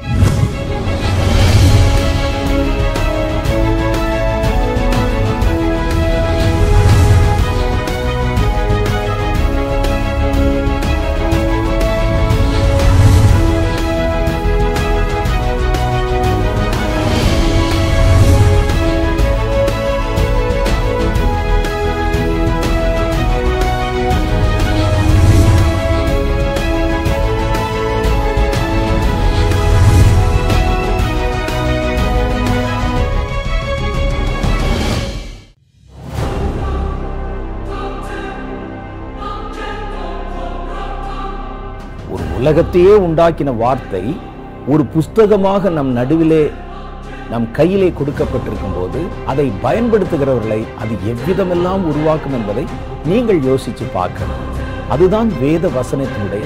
Thank you. உலகத்தையே உண்டாக்கின வார்த்தை ஒரு புஸ்தகமாக நம் நடுவிலே நம் கையிலே கொடுக்கப்பட்டிருக்கும் போது அதை பயன்படுத்துகிறவர்களை அது எவ்விதமெல்லாம் உருவாக்கும் என்பதை நீங்கள் யோசித்து பார்க்கணும் அதுதான் வேத வசனத்தினுடைய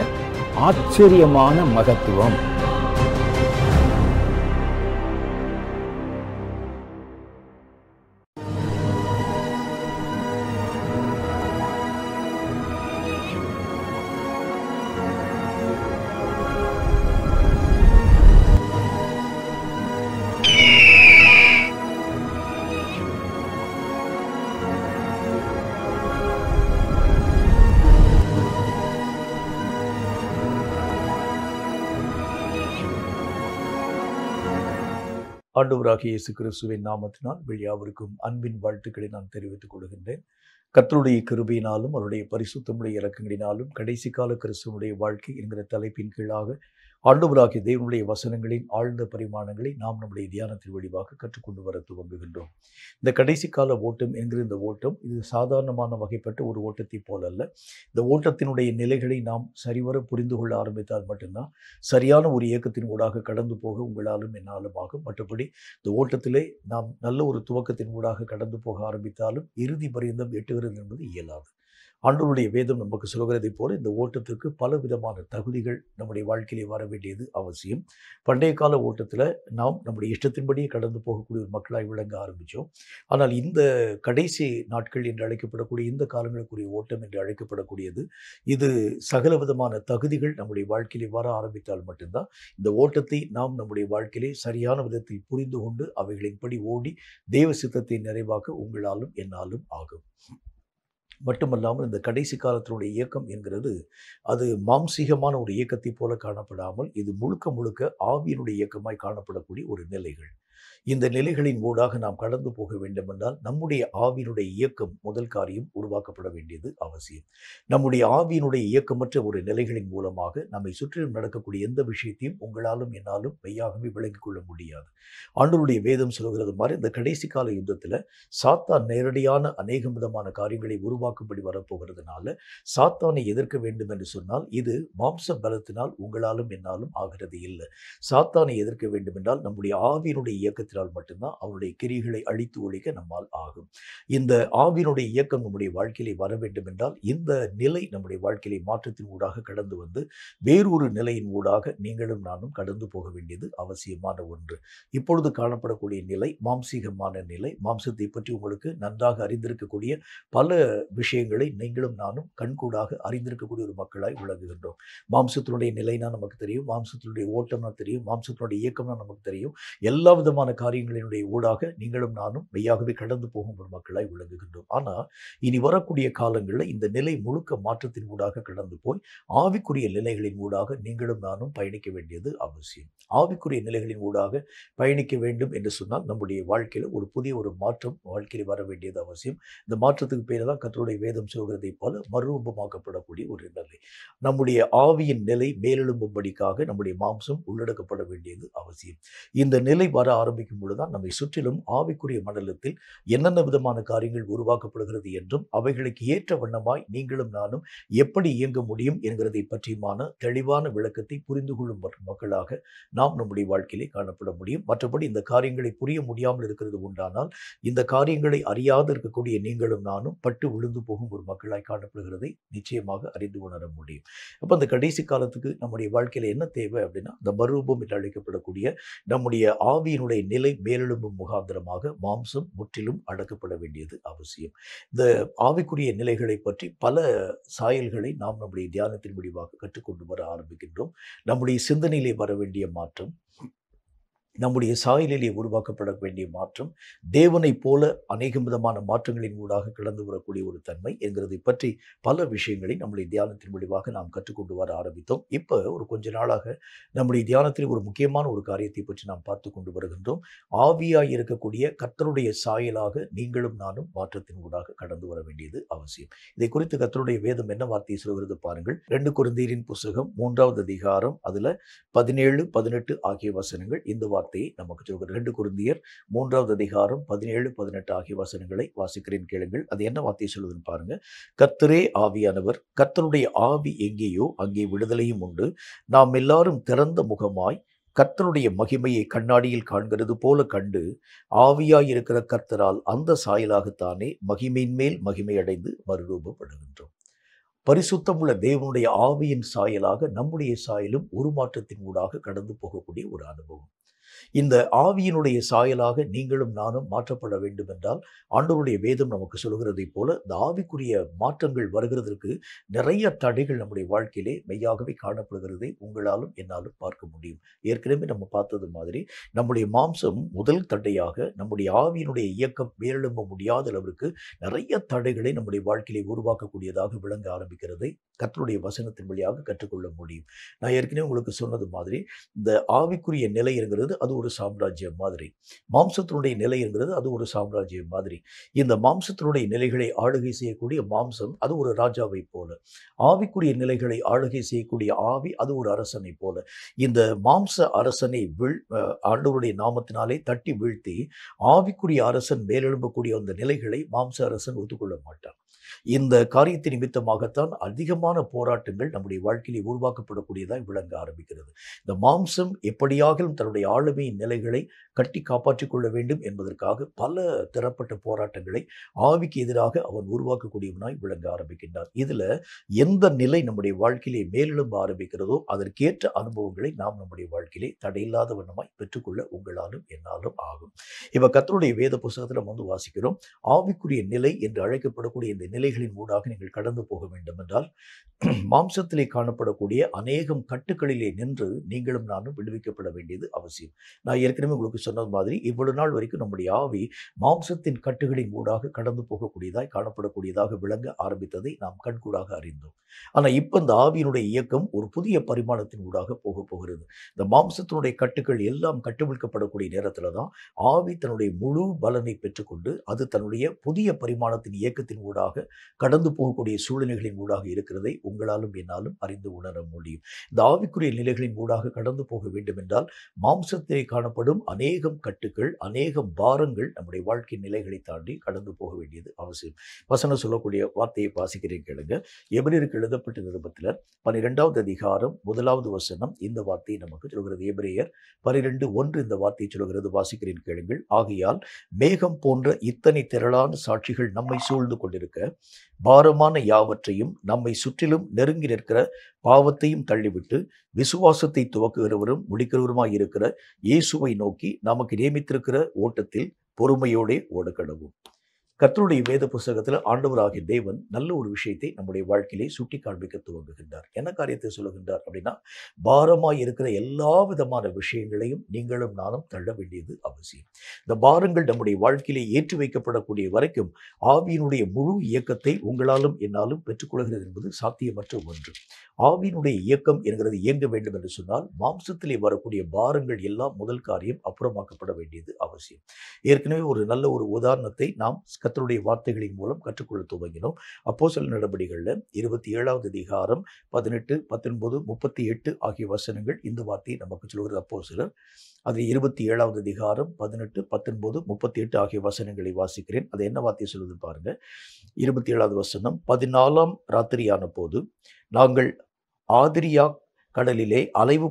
ஆச்சரியமான மகத்துவம் ஆண்டவராக இயேசு கிறிஸ்துவின் நாமத்தினால் வெளியாவிருக்கும் அன்பின் வாழ்த்துக்களை நான் தெரிவித்துக் கொள்கின்றேன் கத்தருடைய கிருபையினாலும் அவருடைய பரிசுத்தமுடைய இலக்கங்களினாலும் கடைசி கால கிறிஸ்துவனுடைய வாழ்க்கை என்கிற தலைப்பின் கீழாக ஆண்டவராகிய தேவனுடைய வசனங்களின் ஆழ்ந்த பரிமாணங்களை நாம் நம்முடைய தியானத்தின் வழிவாக கற்றுக்கொண்டு வர துவங்குகின்றோம் இந்த கடைசி கால ஓட்டம் என்கிற இந்த ஓட்டம் இது சாதாரணமான வகைப்பட்ட ஒரு ஓட்டத்தைப் போல அல்ல இந்த ஓட்டத்தினுடைய நிலைகளை நாம் சரிவர புரிந்து கொள்ள ஆரம்பித்தால் மட்டும்தான் சரியான ஒரு இயக்கத்தின் ஊடாக கடந்து போக உங்களாலும் என்னாலும் ஆகும் மற்றபடி இந்த ஓட்டத்திலே நாம் நல்ல ஒரு துவக்கத்தின் ஊடாக கடந்து போக ஆரம்பித்தாலும் இறுதி பரியந்தம் எட்டுகிறது என்பது இயலாது ஆண்டவருடைய வேதம் நமக்கு சொல்கிறதை போல இந்த ஓட்டத்திற்கு பல விதமான தகுதிகள் நம்முடைய வாழ்க்கையிலே வர வேண்டியது அவசியம் பண்டைய கால ஓட்டத்தில் நாம் நம்முடைய இஷ்டத்தின்படியே கடந்து போகக்கூடிய ஒரு மக்களாய் விளங்க ஆரம்பித்தோம் ஆனால் இந்த கடைசி நாட்கள் என்று அழைக்கப்படக்கூடிய இந்த காலங்களுக்குரிய ஓட்டம் என்று அழைக்கப்படக்கூடியது இது சகல விதமான தகுதிகள் நம்முடைய வாழ்க்கையிலே வர ஆரம்பித்தால் மட்டும்தான் இந்த ஓட்டத்தை நாம் நம்முடைய வாழ்க்கையிலே சரியான விதத்தில் புரிந்து கொண்டு அவைகளின்படி ஓடி தெய்வ சித்தத்தை நிறைவாக்க உங்களாலும் என்னாலும் ஆகும் மட்டுமல்லாமல் இந்த கடைசி காலத்தினுடைய இயக்கம் என்கிறது அது மாம்சீகமான ஒரு இயக்கத்தை போல காணப்படாமல் இது முழுக்க முழுக்க ஆவியினுடைய இயக்கமாய் காணப்படக்கூடிய ஒரு நிலைகள் இந்த நிலைகளின் ஊடாக நாம் கடந்து போக வேண்டும் என்றால் நம்முடைய ஆவியினுடைய இயக்கம் முதல் காரியம் உருவாக்கப்பட வேண்டியது அவசியம் நம்முடைய ஆவியினுடைய இயக்கமற்ற ஒரு நிலைகளின் மூலமாக நம்மை சுற்றிலும் நடக்கக்கூடிய எந்த விஷயத்தையும் உங்களாலும் என்னாலும் மெய்யாகவே விளங்கிக் கொள்ள முடியாது ஆண்டவருடைய வேதம் சொல்கிறது மாதிரி இந்த கடைசி கால யுத்தத்தில் சாத்தான் நேரடியான அநேக விதமான காரியங்களை உருவாக்கும்படி வரப்போகிறதுனால சாத்தானை எதிர்க்க வேண்டும் என்று சொன்னால் இது மாம்ச பலத்தினால் உங்களாலும் என்னாலும் ஆகிறது இல்லை சாத்தானை எதிர்க்க வேண்டும் என்றால் நம்முடைய ஆவியினுடைய இயக்கத்தை இயக்கத்தினால் மட்டும்தான் அவருடைய கிரிகளை அழித்து ஒழிக்க நம்மால் ஆகும் இந்த ஆவினுடைய இயக்கம் நம்முடைய வாழ்க்கையிலே வர வேண்டும் என்றால் இந்த நிலை நம்முடைய வாழ்க்கையிலே மாற்றத்தின் ஊடாக கடந்து வந்து வேறொரு நிலையின் ஊடாக நீங்களும் நானும் கடந்து போக வேண்டியது அவசியமான ஒன்று இப்பொழுது காணப்படக்கூடிய நிலை மாம்சீகமான நிலை மாம்சத்தை பற்றி உங்களுக்கு நன்றாக அறிந்திருக்கக்கூடிய பல விஷயங்களை நீங்களும் நானும் கண்கூடாக அறிந்திருக்கக்கூடிய ஒரு மக்களாய் விளங்குகின்றோம் மாம்சத்தினுடைய நிலைனா நமக்கு தெரியும் மாம்சத்தினுடைய ஓட்டம்னா தெரியும் மாம்சத்தினுடைய இயக்கம்னா நமக்கு தெரியும் எல்லா விதமான காரியங்களினுடைய ஊடாக நீங்களும் நானும் மெய்யாகவே கடந்து போகும் ஒரு மக்களாய் விளங்குகின்றோம் ஆனால் இனி வரக்கூடிய காலங்களில் இந்த நிலை முழுக்க மாற்றத்தின் ஊடாக கடந்து போய் ஆவிக்குரிய நிலைகளின் ஊடாக நீங்களும் நானும் பயணிக்க வேண்டியது அவசியம் ஆவிக்குரிய நிலைகளின் ஊடாக பயணிக்க வேண்டும் என்று சொன்னால் நம்முடைய வாழ்க்கையில் ஒரு புதிய ஒரு மாற்றம் வாழ்க்கையில் வர வேண்டியது அவசியம் இந்த மாற்றத்துக்கு பேர் தான் கத்தருடைய வேதம் சொல்கிறதை போல மறுரூபமாக்கப்படக்கூடிய ஒரு நிலை நம்முடைய ஆவியின் நிலை மேலெழும்பும்படிக்காக நம்முடைய மாம்சம் உள்ளடக்கப்பட வேண்டியது அவசியம் இந்த நிலை வர ஆரம்பிக்கும் தியானிக்கும் பொழுதுதான் நம்மை சுற்றிலும் ஆவிக்குரிய மண்டலத்தில் என்னென்ன விதமான காரியங்கள் உருவாக்கப்படுகிறது என்றும் அவைகளுக்கு ஏற்ற வண்ணமாய் நீங்களும் நானும் எப்படி இயங்க முடியும் என்கிறதை பற்றியுமான தெளிவான விளக்கத்தை புரிந்து கொள்ளும் மக்களாக நாம் நம்முடைய வாழ்க்கையிலே காணப்பட முடியும் மற்றபடி இந்த காரியங்களை புரிய முடியாமல் இருக்கிறது உண்டானால் இந்த காரியங்களை அறியாது இருக்கக்கூடிய நீங்களும் நானும் பட்டு விழுந்து போகும் ஒரு மக்களாய் காணப்படுகிறதை நிச்சயமாக அறிந்து உணர முடியும் அப்போ அந்த கடைசி காலத்துக்கு நம்முடைய வாழ்க்கையில் என்ன தேவை அப்படின்னா இந்த மறுரூபம் என்று அழைக்கப்படக்கூடிய நம்முடைய ஆவியினுடைய இலை மேலெலும்பு முகாந்திரமாக மாம்சம் முற்றிலும் அடக்கப்பட வேண்டியது அவசியம் இந்த ஆவிக்குரிய நிலைகளை பற்றி பல சாயல்களை நாம் நம்முடைய தியானத்தின் முடிவாக கற்றுக்கொண்டு வர ஆரம்பிக்கின்றோம் நம்முடைய சிந்தனையிலே வர வேண்டிய மாற்றம் நம்முடைய சாயலிலே உருவாக்கப்பட வேண்டிய மாற்றம் தேவனைப் போல அநேக விதமான மாற்றங்களின் ஊடாக கடந்து வரக்கூடிய ஒரு தன்மை என்கிறதை பற்றி பல விஷயங்களை நம்முடைய தியானத்தின் முடிவாக நாம் கற்றுக்கொண்டு வர ஆரம்பித்தோம் இப்போ ஒரு கொஞ்ச நாளாக நம்முடைய தியானத்தில் ஒரு முக்கியமான ஒரு காரியத்தை பற்றி நாம் பார்த்து கொண்டு வருகின்றோம் ஆவியாய் இருக்கக்கூடிய கத்தருடைய சாயலாக நீங்களும் நானும் மாற்றத்தின் ஊடாக கடந்து வர வேண்டியது அவசியம் இதை குறித்து கத்தருடைய வேதம் என்ன வார்த்தையை சொல்கிறது பாருங்கள் ரெண்டு குருந்தீரின் புஸ்தகம் மூன்றாவது அதிகாரம் அதில் பதினேழு பதினெட்டு ஆகிய வசனங்கள் இந்த வார்த்தை வார்த்தை நமக்கு சொல்கிற ரெண்டு குருந்தியர் மூன்றாவது அதிகாரம் பதினேழு பதினெட்டு ஆகிய வசனங்களை வாசிக்கிறேன் கேளுங்கள் அது என்ன வார்த்தையை சொல்வதுன்னு பாருங்க கத்தரே ஆவியானவர் கத்தருடைய ஆவி எங்கேயோ அங்கே விடுதலையும் உண்டு நாம் எல்லாரும் திறந்த முகமாய் கர்த்தனுடைய மகிமையை கண்ணாடியில் காண்கிறது போல கண்டு ஆவியாயிருக்கிற கர்த்தரால் அந்த சாயலாகத்தானே மகிமையின் மேல் மகிமையடைந்து அடைந்து மறுரூபப்படுகின்றோம் பரிசுத்தமுள்ள தேவனுடைய ஆவியின் சாயலாக நம்முடைய சாயலும் உருமாற்றத்தின் ஊடாக கடந்து போகக்கூடிய ஒரு அனுபவம் இந்த ஆவியினுடைய சாயலாக நீங்களும் நானும் மாற்றப்பட வேண்டும் என்றால் ஆண்டவருடைய வேதம் நமக்கு சொல்கிறதை போல இந்த ஆவிக்குரிய மாற்றங்கள் வருகிறதற்கு நிறைய தடைகள் நம்முடைய வாழ்க்கையிலே மெய்யாகவே காணப்படுகிறதை உங்களாலும் என்னாலும் பார்க்க முடியும் ஏற்கனவே நம்ம பார்த்தது மாதிரி நம்முடைய மாம்சம் முதல் தடையாக நம்முடைய ஆவியினுடைய இயக்கம் மேலெழும்ப முடியாத அளவிற்கு நிறைய தடைகளை நம்முடைய வாழ்க்கையிலே உருவாக்கக்கூடியதாக விளங்க ஆரம்பிக்கிறதை கத்தருடைய வசனத்தின் வழியாக கற்றுக்கொள்ள முடியும் நான் ஏற்கனவே உங்களுக்கு சொன்னது மாதிரி இந்த ஆவிக்குரிய நிலை இருக்கிறது அது ஒரு சாம்ராஜ்யம் மாதிரி மாம்சத்தினுடைய நிலை என்கிறது அது ஒரு சாம்ராஜ்யம் மாதிரி இந்த மாம்சத்தினுடைய நிலைகளை ஆளுகை செய்யக்கூடிய மாம்சம் அது ஒரு ராஜாவை போல ஆவிக்குரிய நிலைகளை ஆளுகை செய்யக்கூடிய ஆவி அது ஒரு அரசனை போல இந்த மாம்ச அரசனை வீழ் ஆண்டவருடைய நாமத்தினாலே தட்டி வீழ்த்தி ஆவிக்குரிய அரசன் மேலெழும்பக்கூடிய அந்த நிலைகளை மாம்ச அரசன் ஒத்துக்கொள்ள மாட்டான் இந்த காரியத்தை நிமித்தமாகத்தான் அதிகமான போராட்டங்கள் நம்முடைய வாழ்க்கையிலே உருவாக்கப்படக்கூடியதாக விளங்க ஆரம்பிக்கிறது இந்த மாம்சம் எப்படியாகிலும் தன்னுடைய ஆளுமை நிலைகளை கட்டி காப்பாற்றிக் கொள்ள வேண்டும் என்பதற்காக பல தரப்பட்ட போராட்டங்களை ஆவிக்கு எதிராக அவன் உருவாக்கக்கூடியவனாய் விளங்க ஆரம்பிக்கின்றார் இதில் எந்த நிலை நம்முடைய வாழ்க்கையிலே மேலெழும்ப ஆரம்பிக்கிறதோ அதற்கேற்ற அனுபவங்களை நாம் நம்முடைய வாழ்க்கையிலே தடையில்லாத வண்ணமாய் பெற்றுக்கொள்ள உங்களாலும் என்னாலும் ஆகும் இப்போ கத்தருடைய வேத புஸ்தகத்தில் வந்து வாசிக்கிறோம் ஆவிக்குரிய நிலை என்று அழைக்கப்படக்கூடிய இந்த நிலை நிலைகளின் ஊடாக நீங்கள் கடந்து போக வேண்டும் என்றால் மாம்சத்திலே காணப்படக்கூடிய அநேகம் கட்டுக்களிலே நின்று நீங்களும் நானும் விடுவிக்கப்பட வேண்டியது அவசியம் நான் ஏற்கனவே உங்களுக்கு சொன்னது மாதிரி இவ்வளவு நாள் வரைக்கும் நம்முடைய ஆவி மாம்சத்தின் கட்டுகளின் ஊடாக கடந்து போகக்கூடியதாய் காணப்படக்கூடியதாக விளங்க ஆரம்பித்ததை நாம் கண்கூடாக அறிந்தோம் ஆனால் இப்போ இந்த ஆவியினுடைய இயக்கம் ஒரு புதிய பரிமாணத்தின் ஊடாக போக போகிறது இந்த மாம்சத்தினுடைய கட்டுக்கள் எல்லாம் கட்டுவிழ்க்கப்படக்கூடிய நேரத்தில் தான் ஆவி தன்னுடைய முழு பலனை பெற்றுக்கொண்டு அது தன்னுடைய புதிய பரிமாணத்தின் இயக்கத்தின் ஊடாக கடந்து போகக்கூடிய சூழ்நிலைகளின் ஊடாக இருக்கிறதை உங்களாலும் என்னாலும் அறிந்து உணர முடியும் இந்த ஆவிக்குரிய நிலைகளின் ஊடாக கடந்து போக வேண்டும் என்றால் மாம்சத்திலே காணப்படும் அநேகம் கட்டுக்கள் அநேகம் பாரங்கள் நம்முடைய வாழ்க்கை நிலைகளை தாண்டி கடந்து போக வேண்டியது அவசியம் வசனம் சொல்லக்கூடிய வார்த்தையை பாசிக்கிறேன் கேளுங்க எபிரியருக்கு எழுதப்பட்ட நிருபத்தில் பனிரெண்டாவது அதிகாரம் முதலாவது வசனம் இந்த வார்த்தையை நமக்கு சொல்கிறது எபிரேயர் பனிரெண்டு ஒன்று இந்த வார்த்தையை சொல்கிறது வாசிக்கிறேன் கேளுங்கள் ஆகையால் மேகம் போன்ற இத்தனை திரளான சாட்சிகள் நம்மை சூழ்ந்து கொண்டிருக்க பாரமான யாவற்றையும் நம்மை சுற்றிலும் நெருங்கி நிற்கிற பாவத்தையும் தள்ளிவிட்டு விசுவாசத்தை துவக்குகிறவரும் முடிக்கிறவருமாய் இருக்கிற இயேசுவை நோக்கி நமக்கு நியமித்திருக்கிற ஓட்டத்தில் பொறுமையோடே ஓட கத்தருடைய வேத புஸ்தகத்தில் ஆண்டவராகிய தேவன் நல்ல ஒரு விஷயத்தை நம்முடைய வாழ்க்கையிலே சுட்டி காண்பிக்க துவங்குகின்றார் என்ன காரியத்தை சொல்லுகின்றார் அப்படின்னா பாரமாக இருக்கிற எல்லா விதமான விஷயங்களையும் நீங்களும் நானும் தள்ள வேண்டியது அவசியம் இந்த பாரங்கள் நம்முடைய வாழ்க்கையிலே ஏற்றி வைக்கப்படக்கூடிய வரைக்கும் ஆவியினுடைய முழு இயக்கத்தை உங்களாலும் என்னாலும் பெற்றுக்கொள்கிறது என்பது சாத்தியமற்ற ஒன்று ஆவியினுடைய இயக்கம் என்கிறது இயங்க வேண்டும் என்று சொன்னால் மாம்சத்திலே வரக்கூடிய பாரங்கள் எல்லாம் முதல் காரியம் அப்புறமாக்கப்பட வேண்டியது அவசியம் ஏற்கனவே ஒரு நல்ல ஒரு உதாரணத்தை நாம் கத்தருடைய வார்த்தைகளின் மூலம் கற்றுக்கொள்ள துவங்கினோம் அப்போ சில நடவடிக்கைகளில் இருபத்தி ஏழாவது அதிகாரம் பதினெட்டு பத்தொன்பது முப்பத்தி எட்டு ஆகிய வசனங்கள் இந்த வார்த்தையை நமக்கு சொல்கிறது அப்போ சிலர் அது இருபத்தி ஏழாவது அதிகாரம் பதினெட்டு பத்தொன்பது முப்பத்தி எட்டு ஆகிய வசனங்களை வாசிக்கிறேன் அது என்ன வார்த்தையை சொல்வது பாருங்க இருபத்தி ஏழாவது வசனம் பதினாலாம் ராத்திரியான போது நாங்கள் ஆதிரியா கடலிலே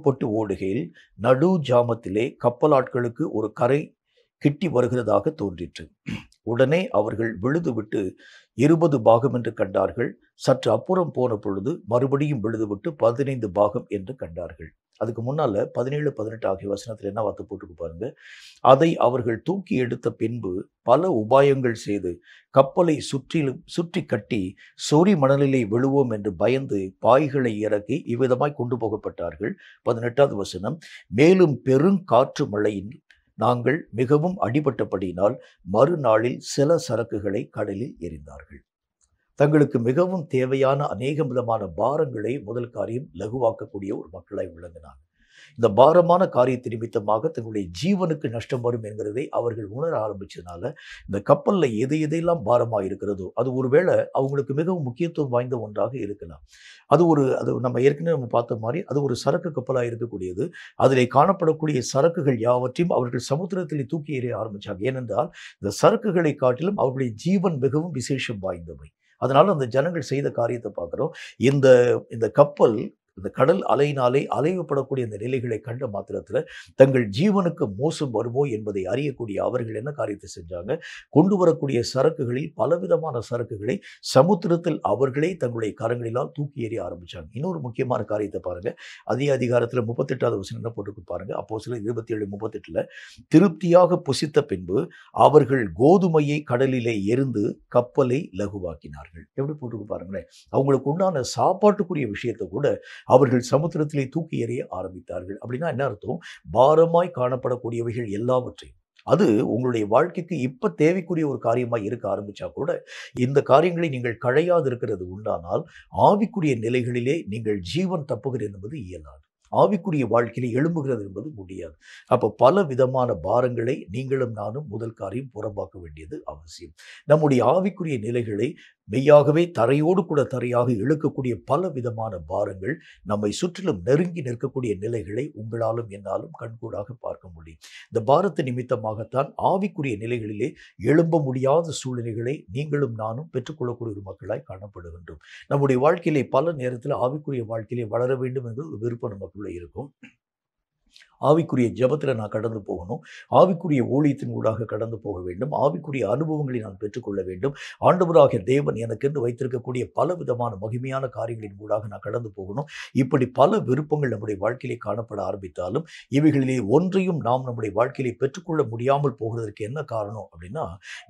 போட்டு ஓடுகையில் நடு ஜாமத்திலே கப்பலாட்களுக்கு ஒரு கரை கிட்டி வருகிறதாக தோன்றிற்று உடனே அவர்கள் விழுதுவிட்டு இருபது பாகம் என்று கண்டார்கள் சற்று அப்புறம் போன பொழுது மறுபடியும் விழுதுவிட்டு பதினைந்து பாகம் என்று கண்டார்கள் அதுக்கு முன்னால் பதினேழு பதினெட்டு ஆகிய வசனத்தில் என்ன வார்த்தை போட்டுக்கு பாருங்க அதை அவர்கள் தூக்கி எடுத்த பின்பு பல உபாயங்கள் செய்து கப்பலை சுற்றிலும் சுற்றி கட்டி சொறி மணலிலே விழுவோம் என்று பயந்து பாய்களை இறக்கி இவ்விதமாய் கொண்டு போகப்பட்டார்கள் பதினெட்டாவது வசனம் மேலும் பெருங்காற்று மழையின் நாங்கள் மிகவும் அடிபட்டபடியினால் மறுநாளில் சில சரக்குகளை கடலில் எறிந்தார்கள் தங்களுக்கு மிகவும் தேவையான அநேக விதமான பாரங்களை முதல் காரியம் லகுவாக்கக்கூடிய ஒரு மக்களாய் விளங்கினாங்க இந்த பாரமான காரியத்தை நிமித்தமாக தங்களுடைய ஜீவனுக்கு நஷ்டம் வரும் என்கிறதை அவர்கள் உணர ஆரம்பித்ததுனால இந்த கப்பலில் எது எதையெல்லாம் பாரமாக இருக்கிறதோ அது ஒருவேளை அவங்களுக்கு மிகவும் முக்கியத்துவம் வாய்ந்த ஒன்றாக இருக்கலாம் அது ஒரு அது நம்ம ஏற்கனவே நம்ம பார்த்த மாதிரி அது ஒரு சரக்கு கப்பலாக இருக்கக்கூடியது அதில் காணப்படக்கூடிய சரக்குகள் யாவற்றையும் அவர்கள் சமுத்திரத்தில் தூக்கி எறிய ஆரம்பித்தாங்க ஏனென்றால் இந்த சரக்குகளை காட்டிலும் அவர்களுடைய ஜீவன் மிகவும் விசேஷம் வாய்ந்தவை அதனால் அந்த ஜனங்கள் செய்த காரியத்தை பார்க்குறோம் இந்த இந்த கப்பல் இந்த கடல் அலையினாலே அலைவுப்படக்கூடிய இந்த நிலைகளை கண்ட மாத்திரத்தில் தங்கள் ஜீவனுக்கு மோசம் வருமோ என்பதை அறியக்கூடிய அவர்கள் என்ன காரியத்தை செஞ்சாங்க கொண்டு வரக்கூடிய சரக்குகளில் பலவிதமான சரக்குகளை சமுத்திரத்தில் அவர்களே தங்களுடைய கரங்களிலால் தூக்கி எறிய ஆரம்பித்தாங்க இன்னொரு முக்கியமான காரியத்தை பாருங்கள் அதே அதிகாரத்தில் முப்பத்தெட்டாவது வசனம் என்ன போட்டு பாருங்க அப்போ சில இருபத்தி ஏழு முப்பத்தெட்டில் திருப்தியாக புசித்த பின்பு அவர்கள் கோதுமையை கடலிலே எரிந்து கப்பலை லகுவாக்கினார்கள் எப்படி போட்டுக்கு பாருங்களேன் அவங்களுக்கு உண்டான சாப்பாட்டுக்குரிய விஷயத்தை கூட அவர்கள் சமுத்திரத்திலே தூக்கி எறிய ஆரம்பித்தார்கள் அப்படின்னா என்ன அர்த்தம் பாரமாய் காணப்படக்கூடியவைகள் எல்லாவற்றையும் அது உங்களுடைய வாழ்க்கைக்கு இப்போ தேவைக்குரிய ஒரு காரியமாக இருக்க ஆரம்பித்தா கூட இந்த காரியங்களை நீங்கள் களையாது இருக்கிறது உண்டானால் ஆவிக்குரிய நிலைகளிலே நீங்கள் ஜீவன் தப்புகிற என்பது இயலாது ஆவிக்குரிய வாழ்க்கையிலே எழும்புகிறது என்பது முடியாது அப்போ பல விதமான பாரங்களை நீங்களும் நானும் முதல் காரியம் புறம்பாக்க வேண்டியது அவசியம் நம்முடைய ஆவிக்குரிய நிலைகளை மெய்யாகவே தரையோடு கூட தரையாக இழுக்கக்கூடிய பல விதமான பாரங்கள் நம்மை சுற்றிலும் நெருங்கி நிற்கக்கூடிய நிலைகளை உங்களாலும் என்னாலும் கண்கூடாக பார்க்க முடியும் இந்த பாரத்து நிமித்தமாகத்தான் ஆவிக்குரிய நிலைகளிலே எழும்ப முடியாத சூழ்நிலைகளை நீங்களும் நானும் பெற்றுக்கொள்ளக்கூடிய ஒரு மக்களாய் காணப்படுகின்றோம் நம்முடைய வாழ்க்கையிலே பல நேரத்தில் ஆவிக்குரிய வாழ்க்கையிலே வளர வேண்டும் என்று ஒரு விருப்பம் நமக்குள்ளே இருக்கும் ஆவிக்குரிய ஜபத்தில் நான் கடந்து போகணும் ஆவிக்குரிய ஊழியத்தின் ஊடாக கடந்து போக வேண்டும் ஆவிக்குரிய அனுபவங்களை நான் பெற்றுக்கொள்ள வேண்டும் ஆண்டவராக தேவன் எனக்கென்று வைத்திருக்கக்கூடிய பல விதமான மகிமையான காரியங்களின் ஊடாக நான் கடந்து போகணும் இப்படி பல விருப்பங்கள் நம்முடைய வாழ்க்கையிலே காணப்பட ஆரம்பித்தாலும் இவைகளிலே ஒன்றையும் நாம் நம்முடைய வாழ்க்கையிலே பெற்றுக்கொள்ள முடியாமல் போகிறதற்கு என்ன காரணம் அப்படின்னா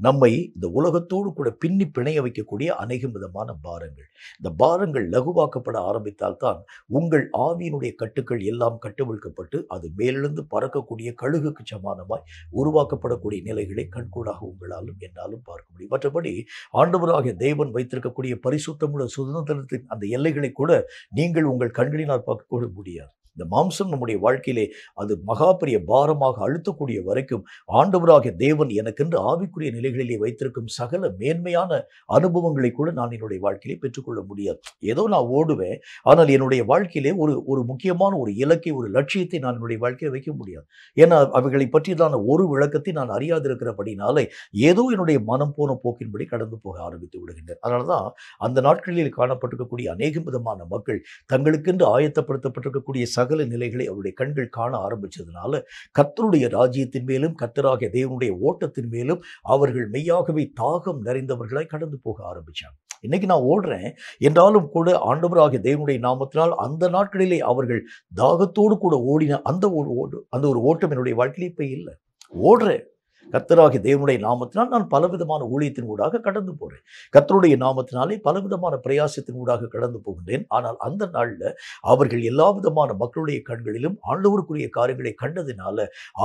நம்மை இந்த உலகத்தோடு கூட பின்னி பிணைய வைக்கக்கூடிய அநேகம் விதமான பாரங்கள் இந்த பாரங்கள் லகுவாக்கப்பட ஆரம்பித்தால்தான் உங்கள் ஆவியினுடைய கட்டுக்கள் எல்லாம் கட்டுவிழ்க்கப்பட்டு அது மேலிருந்து பறக்கக்கூடிய கழுகுக்கு சமானமாய் உருவாக்கப்படக்கூடிய நிலைகளை கண்கூடாக உங்களாலும் என்னாலும் பார்க்க முடியும் மற்றபடி ஆண்டவராக தேவன் வைத்திருக்கக்கூடிய பரிசுத்தமுள்ள சுதந்திரத்தின் அந்த எல்லைகளை கூட நீங்கள் உங்கள் கண்களினால் பார்க்கக்கூட முடியாது இந்த மாம்சம் நம்முடைய வாழ்க்கையிலே அது மகா பாரமாக அழுத்தக்கூடிய வரைக்கும் ஆண்டவராக தேவன் எனக்கென்று ஆவிக்குரிய நிலைகளிலே வைத்திருக்கும் சகல மேன்மையான அனுபவங்களை கூட நான் என்னுடைய வாழ்க்கையிலே பெற்றுக்கொள்ள முடியாது ஏதோ நான் ஓடுவேன் ஆனால் என்னுடைய வாழ்க்கையிலே ஒரு ஒரு முக்கியமான ஒரு இலக்கை ஒரு லட்சியத்தை நான் என்னுடைய வாழ்க்கையில் வைக்க முடியாது ஏன்னா அவைகளை பற்றியதான ஒரு விளக்கத்தை நான் அறியாதிருக்கிறபடினாலே ஏதோ என்னுடைய மனம் போன போக்கின்படி கடந்து போக ஆரம்பித்து விடுகின்றேன் அதனால்தான் அந்த நாட்களில் காணப்பட்டிருக்கக்கூடிய அநேக விதமான மக்கள் தங்களுக்கென்று ஆயத்தப்படுத்தப்பட்டிருக்கக்கூடிய சக சகல நிலைகளை அவருடைய கண்கள் காண ஆரம்பித்ததுனால கத்தருடைய ராஜ்யத்தின் மேலும் கத்தராகிய தேவனுடைய ஓட்டத்தின் மேலும் அவர்கள் மெய்யாகவே தாகம் நிறைந்தவர்களாய் கடந்து போக ஆரம்பித்தாங்க இன்னைக்கு நான் ஓடுறேன் என்றாலும் கூட ஆண்டவராக தேவனுடைய நாமத்தினால் அந்த நாட்களிலே அவர்கள் தாகத்தோடு கூட ஓடின அந்த ஒரு ஓடு அந்த ஒரு ஓட்டம் என்னுடைய வாழ்க்கையில் இப்போ இல்லை ஓடுறேன் கத்தராகி தேவனுடைய நாமத்தினால் நான் பலவிதமான ஊழியத்தின் ஊடாக கடந்து போகிறேன் கத்தருடைய நாமத்தினாலே பலவிதமான பிரயாசத்தின் ஊடாக கடந்து போகின்றேன் ஆனால் அந்த நாளில் அவர்கள் எல்லா விதமான மக்களுடைய கண்களிலும் ஆண்டவருக்குரிய காரியங்களை கண்டதினால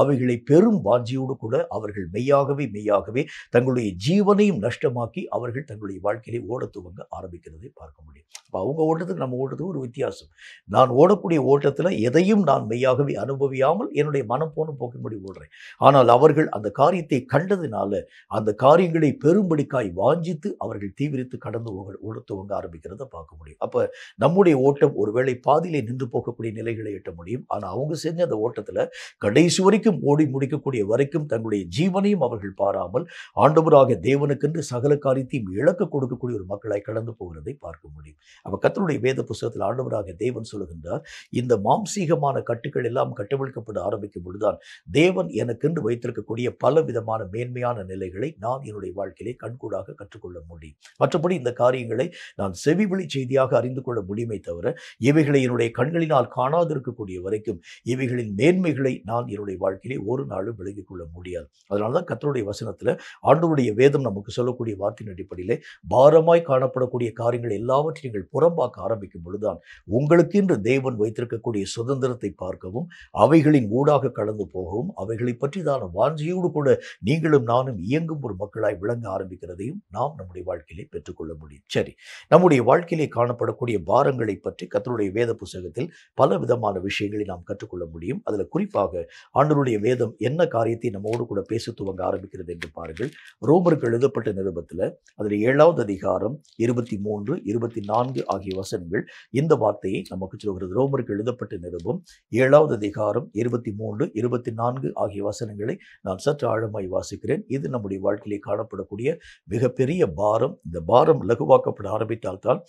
அவைகளை பெரும் வாஞ்சியோடு கூட அவர்கள் மெய்யாகவே மெய்யாகவே தங்களுடைய ஜீவனையும் நஷ்டமாக்கி அவர்கள் தங்களுடைய வாழ்க்கையை ஓட துவங்க ஆரம்பிக்கிறதை பார்க்க முடியும் அப்போ அவங்க ஓட்டத்துக்கு நம்ம ஓட்டத்துக்கு ஒரு வித்தியாசம் நான் ஓடக்கூடிய ஓட்டத்தில் எதையும் நான் மெய்யாகவே அனுபவியாமல் என்னுடைய மனம் போன போக்கின்படி ஓடுறேன் ஆனால் அவர்கள் அந்த காரியம் காரியத்தை கண்டதுனால அந்த காரியங்களை பெரும்படிக்காய் வாஞ்சித்து அவர்கள் தீவிரித்து கடந்து ஒழு துவங்க ஆரம்பிக்கிறத பார்க்க முடியும் அப்போ நம்முடைய ஓட்டம் ஒருவேளை பாதியிலே நின்று போகக்கூடிய நிலைகளை எட்ட முடியும் ஆனால் அவங்க செஞ்ச அந்த ஓட்டத்தில் கடைசி வரைக்கும் ஓடி முடிக்கக்கூடிய வரைக்கும் தங்களுடைய ஜீவனையும் அவர்கள் பாராமல் ஆண்டவராக தேவனுக்கென்று சகல காரியத்தையும் இழக்க கொடுக்கக்கூடிய ஒரு மக்களை கடந்து போகிறதை பார்க்க முடியும் அப்போ கத்தனுடைய வேத புஸ்தகத்தில் ஆண்டவராக தேவன் சொல்லுகின்றார் இந்த மாம்சீகமான கட்டுகள் எல்லாம் கட்டவிழ்க்கப்பட ஆரம்பிக்கும் பொழுதுதான் தேவன் எனக்கென்று வைத்திருக்கக்கூடிய பல விதமான மேன்மையான நிலைகளை நான் என்னுடைய வாழ்க்கையிலே கண்கூடாக கற்றுக்கொள்ள முடியும் மற்றபடி இந்த காரியங்களை நான் செவிவழி செய்தியாக அறிந்து கொள்ள முடியுமே தவிர இவைகளை என்னுடைய கண்களினால் காணாதிருக்கக்கூடிய வரைக்கும் இவைகளின் மேன்மைகளை நான் என்னுடைய வாழ்க்கையிலே ஒரு நாளும் விலகிக் கொள்ள முடியாது அதனால தான் கத்தருடைய வசனத்தில் ஆண்டவருடைய வேதம் நமக்கு சொல்லக்கூடிய வார்த்தையின் அடிப்படையிலே பாரமாய் காணப்படக்கூடிய காரியங்கள் எல்லாவற்றையும் நீங்கள் புறம்பாக்க ஆரம்பிக்கும் பொழுதுதான் உங்களுக்கென்று தேவன் வைத்திருக்கக்கூடிய சுதந்திரத்தை பார்க்கவும் அவைகளின் ஊடாக கடந்து போகவும் அவைகளை பற்றிதான வாஞ்சியோடு கூட நீங்களும் நானும் இயங்கும் ஒரு மக்களாய் விளங்க ஆரம்பிக்கிறதையும் நாம் நம்முடைய வாழ்க்கையிலே பெற்றுக்கொள்ள முடியும் சரி நம்முடைய வாழ்க்கையிலே காணப்படக்கூடிய பாரங்களை பற்றி கத்தருடைய வேத புஸ்தகத்தில் பல விதமான விஷயங்களை நாம் கற்றுக்கொள்ள முடியும் அதில் குறிப்பாக ஆண்டருடைய வேதம் என்ன காரியத்தை நம்மோடு கூட பேச துவங்க ஆரம்பிக்கிறது என்று பாருங்கள் ரோமருக்கு எழுதப்பட்ட நிருபத்தில் அதில் ஏழாவது அதிகாரம் இருபத்தி மூன்று இருபத்தி நான்கு ஆகிய வசனங்கள் இந்த வார்த்தையை நமக்கு சொல்கிறது ரோமருக்கு எழுதப்பட்ட நிருபம் ஏழாவது அதிகாரம் இருபத்தி மூன்று இருபத்தி நான்கு ஆகிய வசனங்களை நான் சற்று ஆழமாய் வாசிக்கிறேன் இது நம்முடைய வாழ்க்கையிலே காணப்படக்கூடிய மிகப்பெரிய பாரம் இந்த பாரம் லகுவாக்கப்பட ஆரம்பித்தால்தான்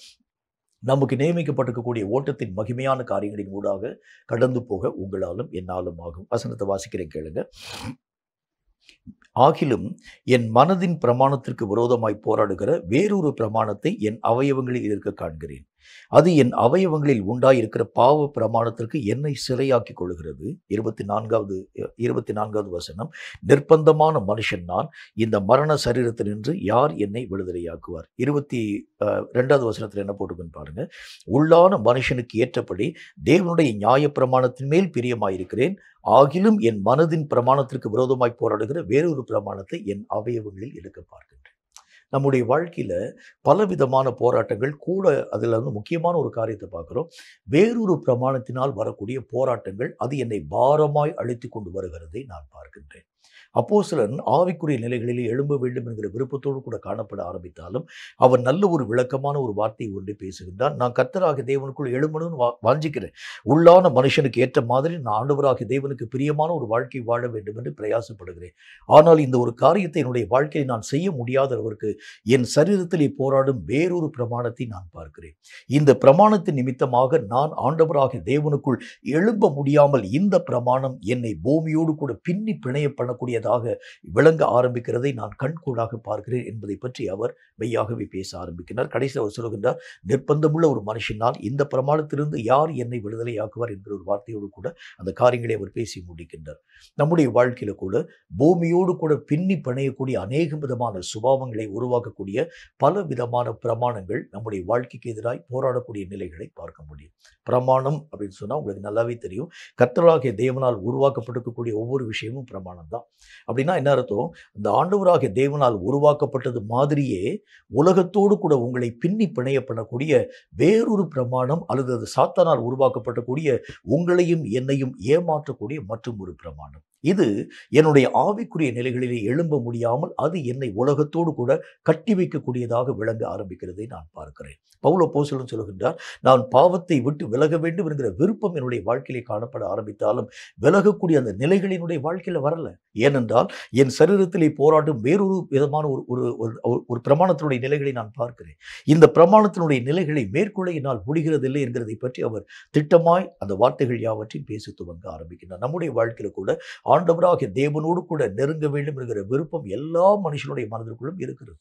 நமக்கு நியமிக்கப்பட்டிருக்கக்கூடிய ஓட்டத்தின் மகிமையான காரியங்களின் ஊடாக கடந்து போக உங்களாலும் என்னாலும் ஆகும் வசனத்தை வாசிக்கிறேன் கேளுங்க ஆகிலும் என் மனதின் பிரமாணத்திற்கு விரோதமாய் போராடுகிற வேறொரு பிரமாணத்தை என் அவயவங்களில் இருக்க காண்கிறேன் அது என் அவயவங்களில் உண்டாயிருக்கிற பாவ பிரமாணத்திற்கு என்னை சிறையாக்கிக் கொள்கிறது இருபத்தி நான்காவது இருபத்தி நான்காவது வசனம் நிர்பந்தமான மனுஷன் நான் இந்த மரண சரீரத்தினின்று யார் என்னை விடுதலையாக்குவார் இருபத்தி ரெண்டாவது வசனத்தில் என்ன போட்டுக்குன்னு பாருங்க உள்ளான மனுஷனுக்கு ஏற்றபடி தேவனுடைய நியாய பிரமாணத்தின் மேல் பிரியமாயிருக்கிறேன் ஆகிலும் என் மனதின் பிரமாணத்திற்கு விரோதமாய் போராடுகிற வேறொரு பிரமாணத்தை என் அவயவங்களில் எடுக்க பார்க்கின்றேன் நம்முடைய வாழ்க்கையில் பலவிதமான போராட்டங்கள் கூட அதில் வந்து முக்கியமான ஒரு காரியத்தை பார்க்குறோம் வேறொரு பிரமாணத்தினால் வரக்கூடிய போராட்டங்கள் அது என்னை பாரமாய் அழைத்து கொண்டு வருகிறதை நான் பார்க்கின்றேன் அப்போ ஆவிக்குரிய நிலைகளில் எழும்ப வேண்டும் என்கிற விருப்பத்தோடு கூட காணப்பட ஆரம்பித்தாலும் அவன் நல்ல ஒரு விளக்கமான ஒரு வார்த்தையை ஒன்று பேசுகின்றான் நான் கர்த்தராக தேவனுக்குள் எழும்பணும்னு வா வாஞ்சிக்கிறேன் உள்ளான மனுஷனுக்கு ஏற்ற மாதிரி நான் ஆண்டவராக தேவனுக்கு பிரியமான ஒரு வாழ்க்கை வாழ வேண்டும் என்று பிரயாசப்படுகிறேன் ஆனால் இந்த ஒரு காரியத்தை என்னுடைய வாழ்க்கையை நான் செய்ய முடியாத அளவிற்கு என் சரீரத்திலே போராடும் வேறொரு பிரமாணத்தை நான் பார்க்கிறேன் இந்த பிரமாணத்தின் நிமித்தமாக நான் ஆண்டவராக தேவனுக்குள் எழும்ப முடியாமல் இந்த பிரமாணம் என்னை பூமியோடு கூட பின்னி பிணைய பண்ணக்கூடிய கூடியதாக விளங்க ஆரம்பிக்கிறதை நான் கண்கூடாக பார்க்கிறேன் என்பதை பற்றி அவர் மெய்யாகவே பேச ஆரம்பிக்கிறார் கடைசி அவர் சொல்லுகின்றார் நிர்பந்தமுள்ள ஒரு மனுஷனால் இந்த பிரமாணத்திலிருந்து யார் என்னை விடுதலையாக்குவார் என்கிற ஒரு வார்த்தையோடு கூட அந்த காரியங்களை அவர் பேசி முடிக்கின்றார் நம்முடைய வாழ்க்கையில் கூட பூமியோடு கூட பின்னி பணையக்கூடிய அநேக விதமான சுபாவங்களை உருவாக்கக்கூடிய பல விதமான பிரமாணங்கள் நம்முடைய வாழ்க்கைக்கு எதிராய் போராடக்கூடிய நிலைகளை பார்க்க முடியும் பிரமாணம் அப்படின்னு சொன்னால் உங்களுக்கு நல்லாவே தெரியும் கத்தலாகிய தேவனால் உருவாக்கப்பட்டிருக்கக்கூடிய ஒவ்வொரு விஷயமும் பிரமாணம் தான் அப்படின்னா என்ன அர்த்தம் இந்த ஆண்டவராகிய தேவனால் உருவாக்கப்பட்டது மாதிரியே உலகத்தோடு கூட உங்களை பின்னி பிணைய பண்ணக்கூடிய வேறொரு பிரமாணம் அல்லது அது சாத்தானால் உருவாக்கப்பட்டக்கூடிய உங்களையும் என்னையும் ஏமாற்றக்கூடிய மற்றும் ஒரு பிரமாணம் இது என்னுடைய ஆவிக்குரிய நிலைகளிலே எழும்ப முடியாமல் அது என்னை உலகத்தோடு கூட கட்டி வைக்கக்கூடியதாக விளங்க ஆரம்பிக்கிறதை நான் பார்க்கிறேன் பவுல போசலும் சொல்கின்றார் நான் பாவத்தை விட்டு விலக வேண்டும் என்கிற விருப்பம் என்னுடைய வாழ்க்கையிலே காணப்பட ஆரம்பித்தாலும் விலகக்கூடிய அந்த நிலைகளினுடைய வாழ்க்கையில் வரல ஏன்னா ஏனென்றால் என் சரீரத்திலே போராடும் வேறொரு விதமான ஒரு ஒரு ஒரு பிரமாணத்தினுடைய நிலைகளை நான் பார்க்கிறேன் இந்த பிரமாணத்தினுடைய நிலைகளை மேற்கொள்ள என்னால் முடிகிறதில்லை என்கிறதை பற்றி அவர் திட்டமாய் அந்த வார்த்தைகள் யாவற்றையும் பேசி துவங்க ஆரம்பிக்கின்றார் நம்முடைய வாழ்க்கையில் கூட ஆண்டவராக தேவனோடு கூட நெருங்க வேண்டும் என்கிற விருப்பம் எல்லா மனுஷனுடைய மனதிற்குள்ளும் இருக்கிறது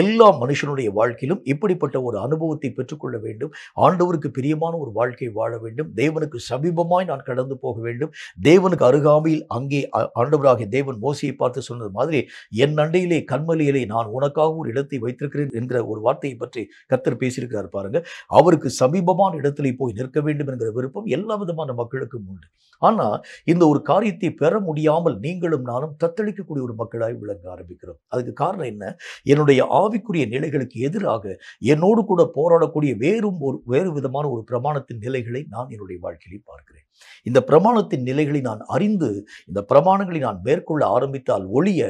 எல்லா மனுஷனுடைய வாழ்க்கையிலும் இப்படிப்பட்ட ஒரு அனுபவத்தை பெற்றுக்கொள்ள வேண்டும் ஆண்டவருக்கு பிரியமான ஒரு வாழ்க்கை வாழ வேண்டும் தேவனுக்கு சமீபமாய் நான் கடந்து போக வேண்டும் தேவனுக்கு அருகாமையில் அங்கே ஆண்டவராக தேவன் தேவன் மோசியை பார்த்து சொன்னது மாதிரி என் அண்டையிலே கண்மலையிலே நான் உனக்காக ஒரு இடத்தை வைத்திருக்கிறேன் என்கிற ஒரு வார்த்தையை பற்றி கத்தர் பேசியிருக்கிறார் பாருங்க அவருக்கு சமீபமான இடத்துல போய் நிற்க வேண்டும் என்கிற விருப்பம் எல்லா விதமான மக்களுக்கும் உண்டு ஆனால் இந்த ஒரு காரியத்தை பெற முடியாமல் நீங்களும் நானும் தத்தளிக்கக்கூடிய ஒரு மக்களாய் விளங்க ஆரம்பிக்கிறோம் அதுக்கு காரணம் என்ன என்னுடைய ஆவிக்குரிய நிலைகளுக்கு எதிராக என்னோடு கூட போராடக்கூடிய வேறும் ஒரு வேறு விதமான ஒரு பிரமாணத்தின் நிலைகளை நான் என்னுடைய வாழ்க்கையில் பார்க்கிறேன் இந்த பிரமாணத்தின் நிலைகளை நான் அறிந்து இந்த பிரமாணங்களை நான் மேற்கொள்ள ஆரம்பித்தால் ஒழிய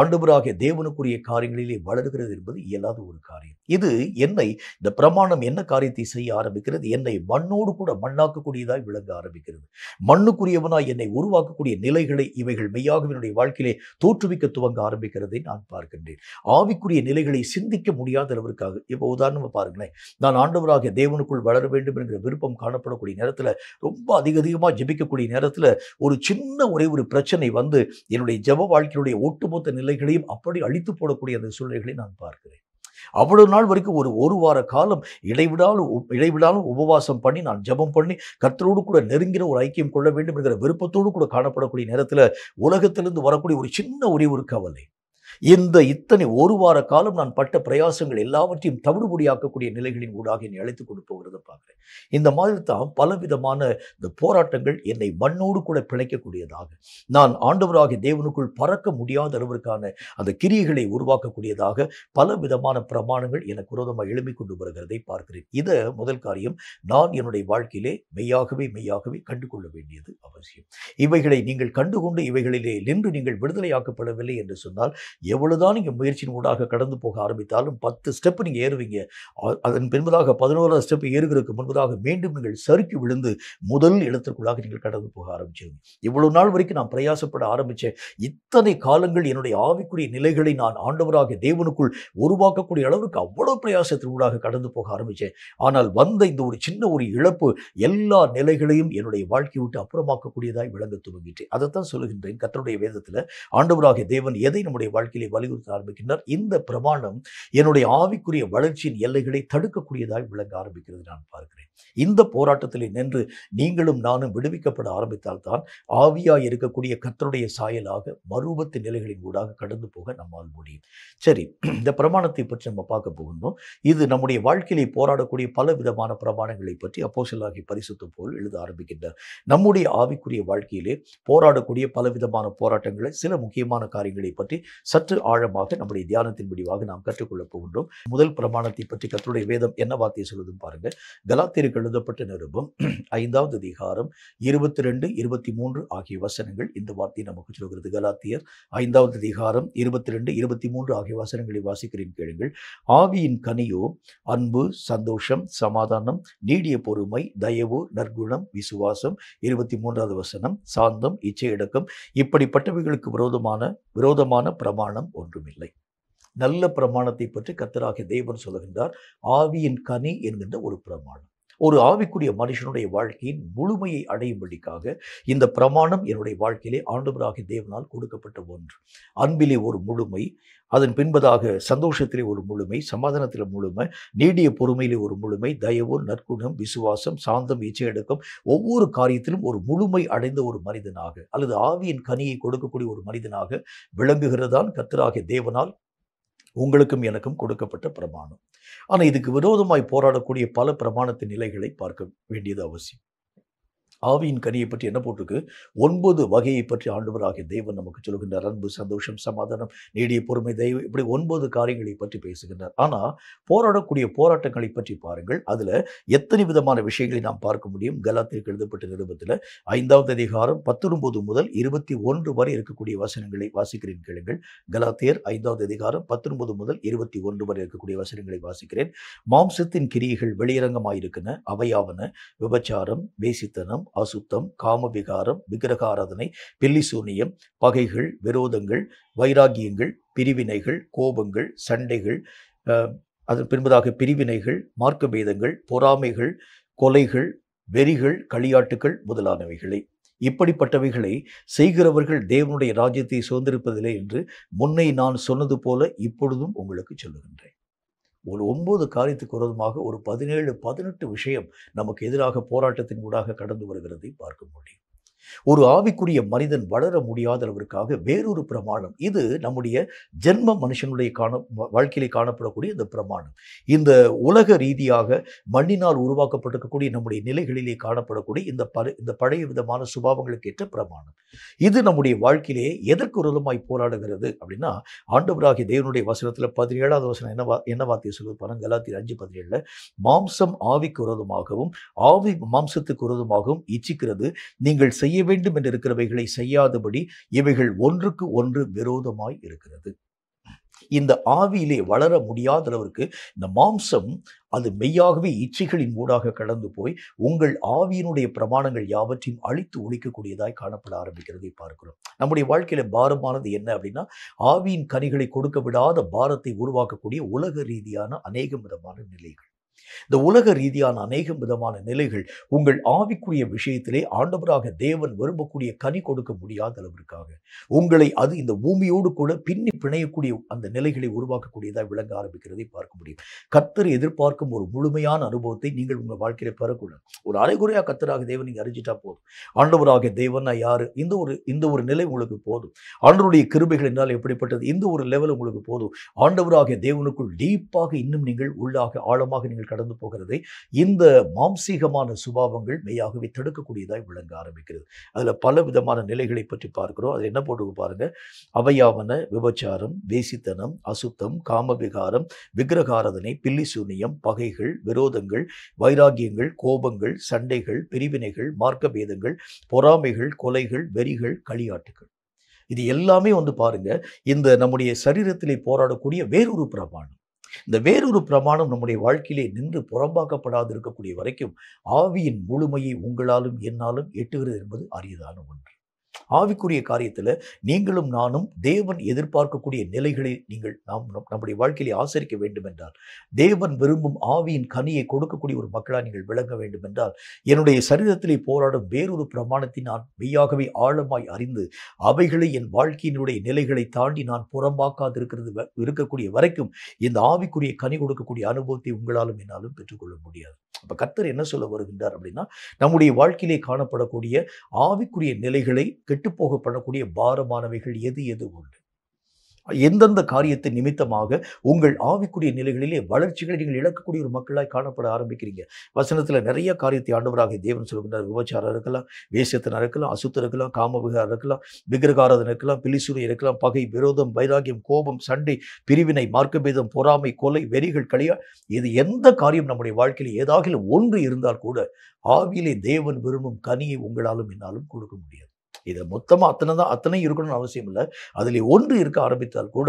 ஆண்டுபராக தேவனுக்குரிய காரியங்களிலே வளர்கிறது என்பது இயலாத ஒரு காரியம் இது என்னை இந்த பிரமாணம் என்ன காரியத்தை செய்ய ஆரம்பிக்கிறது என்னை மண்ணோடு கூட மண்ணாக்கக்கூடியதாய் விளங்க ஆரம்பிக்கிறது மண்ணுக்குரியவனாய் என்னை உருவாக்கக்கூடிய நிலைகளை இவைகள் மெய்யாக என்னுடைய வாழ்க்கையிலே தோற்றுவிக்க துவங்க ஆரம்பிக்கிறதை நான் பார்க்கின்றேன் ஆவிக்குரிய நிலைகளை சிந்திக்க முடியாத அளவிற்காக இப்போ உதாரணமாக பாருங்களேன் நான் ஆண்டவராக தேவனுக்குள் வளர வேண்டும் என்கிற விருப்பம் காணப்படக்கூடிய நேரத்தில் ரொம்ப அதிக அதிகமாக ஜபிக்கக்கூடிய நேரத்தில் ஒரு சின்ன ஒரே ஒரு பிரச்சனை வந்து என்னுடைய ஜப வாழ்க்கையினுடைய ஒட்டுமொத்த நிலைகளையும் அப்படி அழித்து போடக்கூடிய அந்த சூழ்நிலைகளை நான் பார்க்கிறேன் அவ்வளவு நாள் வரைக்கும் ஒரு ஒரு வார காலம் இடைவிடாலும் இடைவிடாலும் உபவாசம் பண்ணி நான் ஜபம் பண்ணி கத்தரோடு கூட நெருங்கிற ஒரு ஐக்கியம் கொள்ள வேண்டும் என்கிற விருப்பத்தோடு கூட காணப்படக்கூடிய நேரத்தில் உலகத்திலிருந்து வரக்கூடிய ஒரு சின்ன ஒரே ஒரு கவலை இந்த இத்தனை ஒரு வார காலம் நான் பட்ட பிரயாசங்கள் எல்லாவற்றையும் தவிடுபடியாக்கக்கூடிய நிலைகளின் ஊடாக என்னை அழைத்து கொண்டு போகிறத பார்க்குறேன் இந்த மாதிரி தான் பலவிதமான இந்த போராட்டங்கள் என்னை மண்ணோடு கூட பிழைக்கக்கூடியதாக நான் ஆண்டவராகிய தேவனுக்குள் பறக்க முடியாத அளவிற்கான அந்த கிரியைகளை உருவாக்கக்கூடியதாக பல விதமான பிரமாணங்கள் எனக்கு விரோதமாக எழுப்பி கொண்டு வருகிறதை பார்க்கிறேன் இதை முதல் காரியம் நான் என்னுடைய வாழ்க்கையிலே மெய்யாகவே மெய்யாகவே கண்டுகொள்ள வேண்டியது அவசியம் இவைகளை நீங்கள் கண்டுகொண்டு இவைகளிலே நின்று நீங்கள் விடுதலையாக்கப்படவில்லை என்று சொன்னால் எவ்வளோதான் நீங்கள் முயற்சியின் ஊடாக கடந்து போக ஆரம்பித்தாலும் பத்து ஸ்டெப் நீங்கள் ஏறுவீங்க அதன் பின்பதாக பதினோராவது ஸ்டெப் ஏறுகிறதுக்கு முன்பதாக மீண்டும் நீங்கள் சறுக்கி விழுந்து முதல் இடத்திற்குள்ளாக நீங்கள் கடந்து போக ஆரம்பிச்சிருங்க இவ்வளோ நாள் வரைக்கும் நான் பிரயாசப்பட ஆரம்பித்தேன் இத்தனை காலங்கள் என்னுடைய ஆவிக்குரிய நிலைகளை நான் ஆண்டவராக தேவனுக்குள் உருவாக்கக்கூடிய அளவுக்கு அவ்வளோ பிரயாசத்தின் ஊடாக கடந்து போக ஆரம்பித்தேன் ஆனால் வந்த இந்த ஒரு சின்ன ஒரு இழப்பு எல்லா நிலைகளையும் என்னுடைய வாழ்க்கையை விட்டு அப்புறமாக்கக்கூடியதாக விளங்க துவங்கிட்டு அதைத்தான் சொல்லுகின்றேன் கத்தருடைய வேதத்தில் ஆண்டவராக தேவன் எதை நம்முடைய வாழ்க்கை வாழ்க்கையிலே வலியுறுத்த ஆரம்பிக்கின்றார் இந்த பிரமாணம் என்னுடைய ஆவிக்குரிய வளர்ச்சியின் எல்லைகளை தடுக்கக்கூடியதாய் விளங்க ஆரம்பிக்கிறது நான் பார்க்கிறேன் இந்த போராட்டத்தில் நின்று நீங்களும் நானும் விடுவிக்கப்பட ஆரம்பித்தால்தான் ஆவியாய் இருக்கக்கூடிய கத்தருடைய சாயலாக மறுபத்து நிலைகளின் ஊடாக கடந்து போக நம்மால் முடியும் சரி இந்த பிரமாணத்தை பற்றி நம்ம பார்க்க போகணும் இது நம்முடைய வாழ்க்கையிலே போராடக்கூடிய பல விதமான பிரமாணங்களை பற்றி அப்போசலாகி பரிசுத்த போல் எழுத ஆரம்பிக்கின்றார் நம்முடைய ஆவிக்குரிய வாழ்க்கையிலே போராடக்கூடிய பலவிதமான போராட்டங்களை சில முக்கியமான காரியங்களை பற்றி சற்று ஆழமாக நம்முடைய தியானத்தின் முடிவாக நாம் கற்றுக்கொள்ளப் போகின்றோம் முதல் பிரமாணத்தை பற்றி கத்தருடைய வேதம் என்ன வார்த்தையை சொல்வதும் பாருங்க கலாத்திற்கு எழுதப்பட்ட நிருபம் ஐந்தாவது அதிகாரம் இருபத்தி ரெண்டு இருபத்தி மூன்று ஆகிய வசனங்கள் இந்த வார்த்தை நமக்கு சொல்கிறது கலாத்தியர் ஐந்தாவது அதிகாரம் இருபத்தி ரெண்டு இருபத்தி மூன்று ஆகிய வசனங்களை வாசிக்கிறேன் கேளுங்கள் ஆவியின் கனியோ அன்பு சந்தோஷம் சமாதானம் நீடிய பொறுமை தயவு நற்குணம் விசுவாசம் இருபத்தி மூன்றாவது வசனம் சாந்தம் இச்சையடக்கம் இப்படிப்பட்டவைகளுக்கு விரோதமான விரோதமான பிரமாணம் பிரமாணம் ஒன்றுமில்லை நல்ல பிரமாணத்தை பற்றி கத்தராகிய தேவன் சொல்கின்றார் ஆவியின் கனி என்கின்ற ஒரு பிரமாணம் ஒரு ஆவிக்குரிய மனுஷனுடைய வாழ்க்கையின் முழுமையை அடையும்படிக்காக இந்த பிரமாணம் என்னுடைய வாழ்க்கையிலே ஆண்டவராகிய தேவனால் கொடுக்கப்பட்ட ஒன்று அன்பிலே ஒரு முழுமை அதன் பின்பதாக சந்தோஷத்திலே ஒரு முழுமை சமாதானத்தில் முழுமை நீடிய பொறுமையிலே ஒரு முழுமை தயவு நற்குணம் விசுவாசம் சாந்தம் இச்சையடக்கம் ஒவ்வொரு காரியத்திலும் ஒரு முழுமை அடைந்த ஒரு மனிதனாக அல்லது ஆவியின் கனியை கொடுக்கக்கூடிய ஒரு மனிதனாக விளங்குகிறதான் கத்தராகிய தேவனால் உங்களுக்கும் எனக்கும் கொடுக்கப்பட்ட பிரமாணம் ஆனால் இதுக்கு விரோதமாய் போராடக்கூடிய பல பிரமாணத்தின் நிலைகளை பார்க்க வேண்டியது அவசியம் ஆவியின் கனியை பற்றி என்ன போட்டிருக்கு ஒன்பது வகையை பற்றி ஆண்டவராகிய தெய்வம் நமக்கு சொல்கின்றார் அன்பு சந்தோஷம் சமாதானம் நீடிய பொறுமை தெய்வம் இப்படி ஒன்பது காரியங்களை பற்றி பேசுகின்றார் ஆனால் போராடக்கூடிய போராட்டங்களை பற்றி பாருங்கள் அதில் எத்தனை விதமான விஷயங்களை நாம் பார்க்க முடியும் கலாத்திற்கு எழுதப்பட்ட நிறுவத்தில் ஐந்தாவது அதிகாரம் பத்தொன்பது முதல் இருபத்தி ஒன்று வரை இருக்கக்கூடிய வசனங்களை வாசிக்கிறேன் கேளுங்கள் கலாத்தியர் ஐந்தாவது அதிகாரம் பத்தொன்பது முதல் இருபத்தி ஒன்று வரை இருக்கக்கூடிய வசனங்களை வாசிக்கிறேன் மாம்சத்தின் கிரியைகள் வெளியரங்கமாயிருக்கின அவையாவன விபச்சாரம் வேசித்தனம் அசுத்தம் விகாரம் விக்கிரகாராதனை பில்லிசூனியம் பகைகள் விரோதங்கள் வைராகியங்கள் பிரிவினைகள் கோபங்கள் சண்டைகள் அதன் பின்பதாக பிரிவினைகள் மார்க்க பேதங்கள் பொறாமைகள் கொலைகள் வெறிகள் களியாட்டுகள் முதலானவைகளை இப்படிப்பட்டவைகளை செய்கிறவர்கள் தேவனுடைய ராஜ்யத்தை சுதந்திருப்பதில்லை என்று முன்னை நான் சொன்னது போல இப்பொழுதும் உங்களுக்கு சொல்லுகின்றேன் ஒரு ஒன்பது காரியத்துக்கு விரோதமாக ஒரு பதினேழு பதினெட்டு விஷயம் நமக்கு எதிராக போராட்டத்தின் ஊடாக கடந்து வருகிறதை பார்க்க முடியும் ஒரு ஆவிக்குரிய மனிதன் வளர முடியாத அளவிற்காக வேறொரு பிரமாணம் இது நம்முடைய ஜென்ம மனுஷனுடைய காண வாழ்க்கையிலே காணப்படக்கூடிய இந்த பிரமாணம் இந்த உலக ரீதியாக மண்ணினால் உருவாக்கப்பட்டிருக்கக்கூடிய நம்முடைய நிலைகளிலே காணப்படக்கூடிய இந்த பல இந்த பழைய விதமான சுபாவங்களுக்கு ஏற்ற பிரமாணம் இது நம்முடைய வாழ்க்கையிலே எதற்கு உருளமாய் போராடுகிறது அப்படின்னா ஆண்டவராகிய தேவனுடைய வசனத்தில் பதினேழாவது வசனம் என்ன என்ன வார்த்தையை சொல்வது பணம் எல்லாத்தையும் அஞ்சு பதினேழில் மாம்சம் ஆவிக்கு உரதமாகவும் ஆவி மாம்சத்துக்கு உரதமாகவும் இச்சிக்கிறது நீங்கள் செய்ய செய்ய வேண்டும் என்று இருக்கிறவைகளை செய்யாதபடி இவைகள் ஒன்றுக்கு ஒன்று விரோதமாய் இருக்கிறது இந்த ஆவியிலே வளர முடியாத அளவிற்கு இந்த மாம்சம் அது மெய்யாகவே இச்சைகளின் ஊடாக கடந்து போய் உங்கள் ஆவியினுடைய பிரமாணங்கள் யாவற்றையும் அழித்து ஒழிக்கக்கூடியதாய் காணப்பட ஆரம்பிக்கிறதை பார்க்கிறோம் நம்முடைய வாழ்க்கையில பாரமானது என்ன அப்படின்னா ஆவியின் கனிகளை கொடுக்க விடாத பாரத்தை உருவாக்கக்கூடிய உலக ரீதியான அநேக விதமான நிலைகள் இந்த உலக ரீதியான அநேக விதமான நிலைகள் உங்கள் ஆவிக்குரிய விஷயத்திலே ஆண்டவராக தேவன் விரும்பக்கூடிய கனி கொடுக்க முடியாத அளவிற்காக உங்களை அது இந்த பூமியோடு கூட பின்னி பிணையக்கூடிய அந்த நிலைகளை உருவாக்கக்கூடியதாக விளங்க ஆரம்பிக்கிறதை பார்க்க முடியும் கத்தர் எதிர்பார்க்கும் ஒரு முழுமையான அனுபவத்தை நீங்கள் உங்கள் வாழ்க்கையில பெறக்கூடாது ஒரு அரைகுறையாக கத்தராக தேவன் நீங்கள் அறிஞ்சிட்டா போதும் ஆண்டவராக தேவனா யாரு இந்த ஒரு இந்த ஒரு நிலை உங்களுக்கு போதும் ஆண்டருடைய கிருபைகள் என்றால் எப்படிப்பட்டது இந்த ஒரு லெவல் உங்களுக்கு போதும் ஆண்டவராக தேவனுக்குள் டீப்பாக இன்னும் நீங்கள் உள்ளாக ஆழமாக நீங்கள் கடந்து போகிறதை இந்த மாம்சீகமான சுபாவங்கள் மெய்யாகவே தடுக்கக்கூடியதாய் விளங்க ஆரம்பிக்கிறது அதில் பல விதமான நிலைகளை பற்றி பார்க்கிறோம் அதில் என்ன போட்டு பாருங்கள் அவையாவன விபச்சாரம் வேசித்தனம் அசுத்தம் விகாரம் விக்கிரகாரதனை பில்லி சூனியம் பகைகள் விரோதங்கள் வைராகியங்கள் கோபங்கள் சண்டைகள் பிரிவினைகள் மார்க்க பேதங்கள் பொறாமைகள் கொலைகள் வெறிகள் களியாட்டுகள் இது எல்லாமே வந்து பாருங்க இந்த நம்முடைய சரீரத்திலே போராடக்கூடிய வேறொரு பிரமாணம் இந்த வேறொரு பிரமாணம் நம்முடைய வாழ்க்கையிலே நின்று புறம்பாக்கப்படாது இருக்கக்கூடிய வரைக்கும் ஆவியின் முழுமையை உங்களாலும் என்னாலும் எட்டுகிறது என்பது அரியதான ஒன்று ஆவிக்குரிய காரியத்தில் நீங்களும் நானும் தேவன் எதிர்பார்க்கக்கூடிய நிலைகளை நீங்கள் நாம் நம்முடைய வாழ்க்கையிலே ஆசரிக்க வேண்டும் என்றால் தேவன் விரும்பும் ஆவியின் கனியை கொடுக்கக்கூடிய ஒரு மக்களாக நீங்கள் விளங்க வேண்டும் என்றால் என்னுடைய சரீரத்திலே போராடும் வேறொரு பிரமாணத்தை நான் மெய்யாகவே ஆழமாய் அறிந்து அவைகளை என் வாழ்க்கையினுடைய நிலைகளை தாண்டி நான் புறம்பாக்காதிருக்கிறது இருக்கக்கூடிய வரைக்கும் இந்த ஆவிக்குரிய கனி கொடுக்கக்கூடிய அனுபவத்தை உங்களாலும் என்னாலும் பெற்றுக்கொள்ள முடியாது அப்போ கர்த்தர் என்ன சொல்ல வருகின்றார் அப்படின்னா நம்முடைய வாழ்க்கையிலே காணப்படக்கூடிய ஆவிக்குரிய நிலைகளை கெட்டுப்போக பண்ணக்கூடிய பாரமானவைகள் எது எது உண்டு எந்தெந்த காரியத்தை நிமித்தமாக உங்கள் ஆவிக்குரிய நிலைகளிலே வளர்ச்சிகளை நீங்கள் இழக்கக்கூடிய ஒரு மக்களாய் காணப்பட ஆரம்பிக்கிறீங்க வசனத்தில் நிறைய காரியத்தை ஆண்டவராக தேவன் சொல்கின்றார் விபச்சாரம் இருக்கலாம் வேசியத்தனம் இருக்கலாம் அசுத்தம் இருக்கலாம் காமவிகாரம் இருக்கலாம் விக்கிரகாரதன் இருக்கலாம் பிலிசுரை இருக்கலாம் பகை விரோதம் வைராகியம் கோபம் சண்டை பிரிவினை மார்க்கபேதம் பொறாமை கொலை வெறிகள் களியா இது எந்த காரியம் நம்முடைய வாழ்க்கையில் ஏதாகிலும் ஒன்று இருந்தால் கூட ஆவியிலே தேவன் விரும்பும் கனியை உங்களாலும் என்னாலும் கொடுக்க முடியாது இதை மொத்தமாக அத்தனை தான் அத்தனை இருக்கணும்னு அவசியம் இல்லை அதில் ஒன்று இருக்க ஆரம்பித்தால் கூட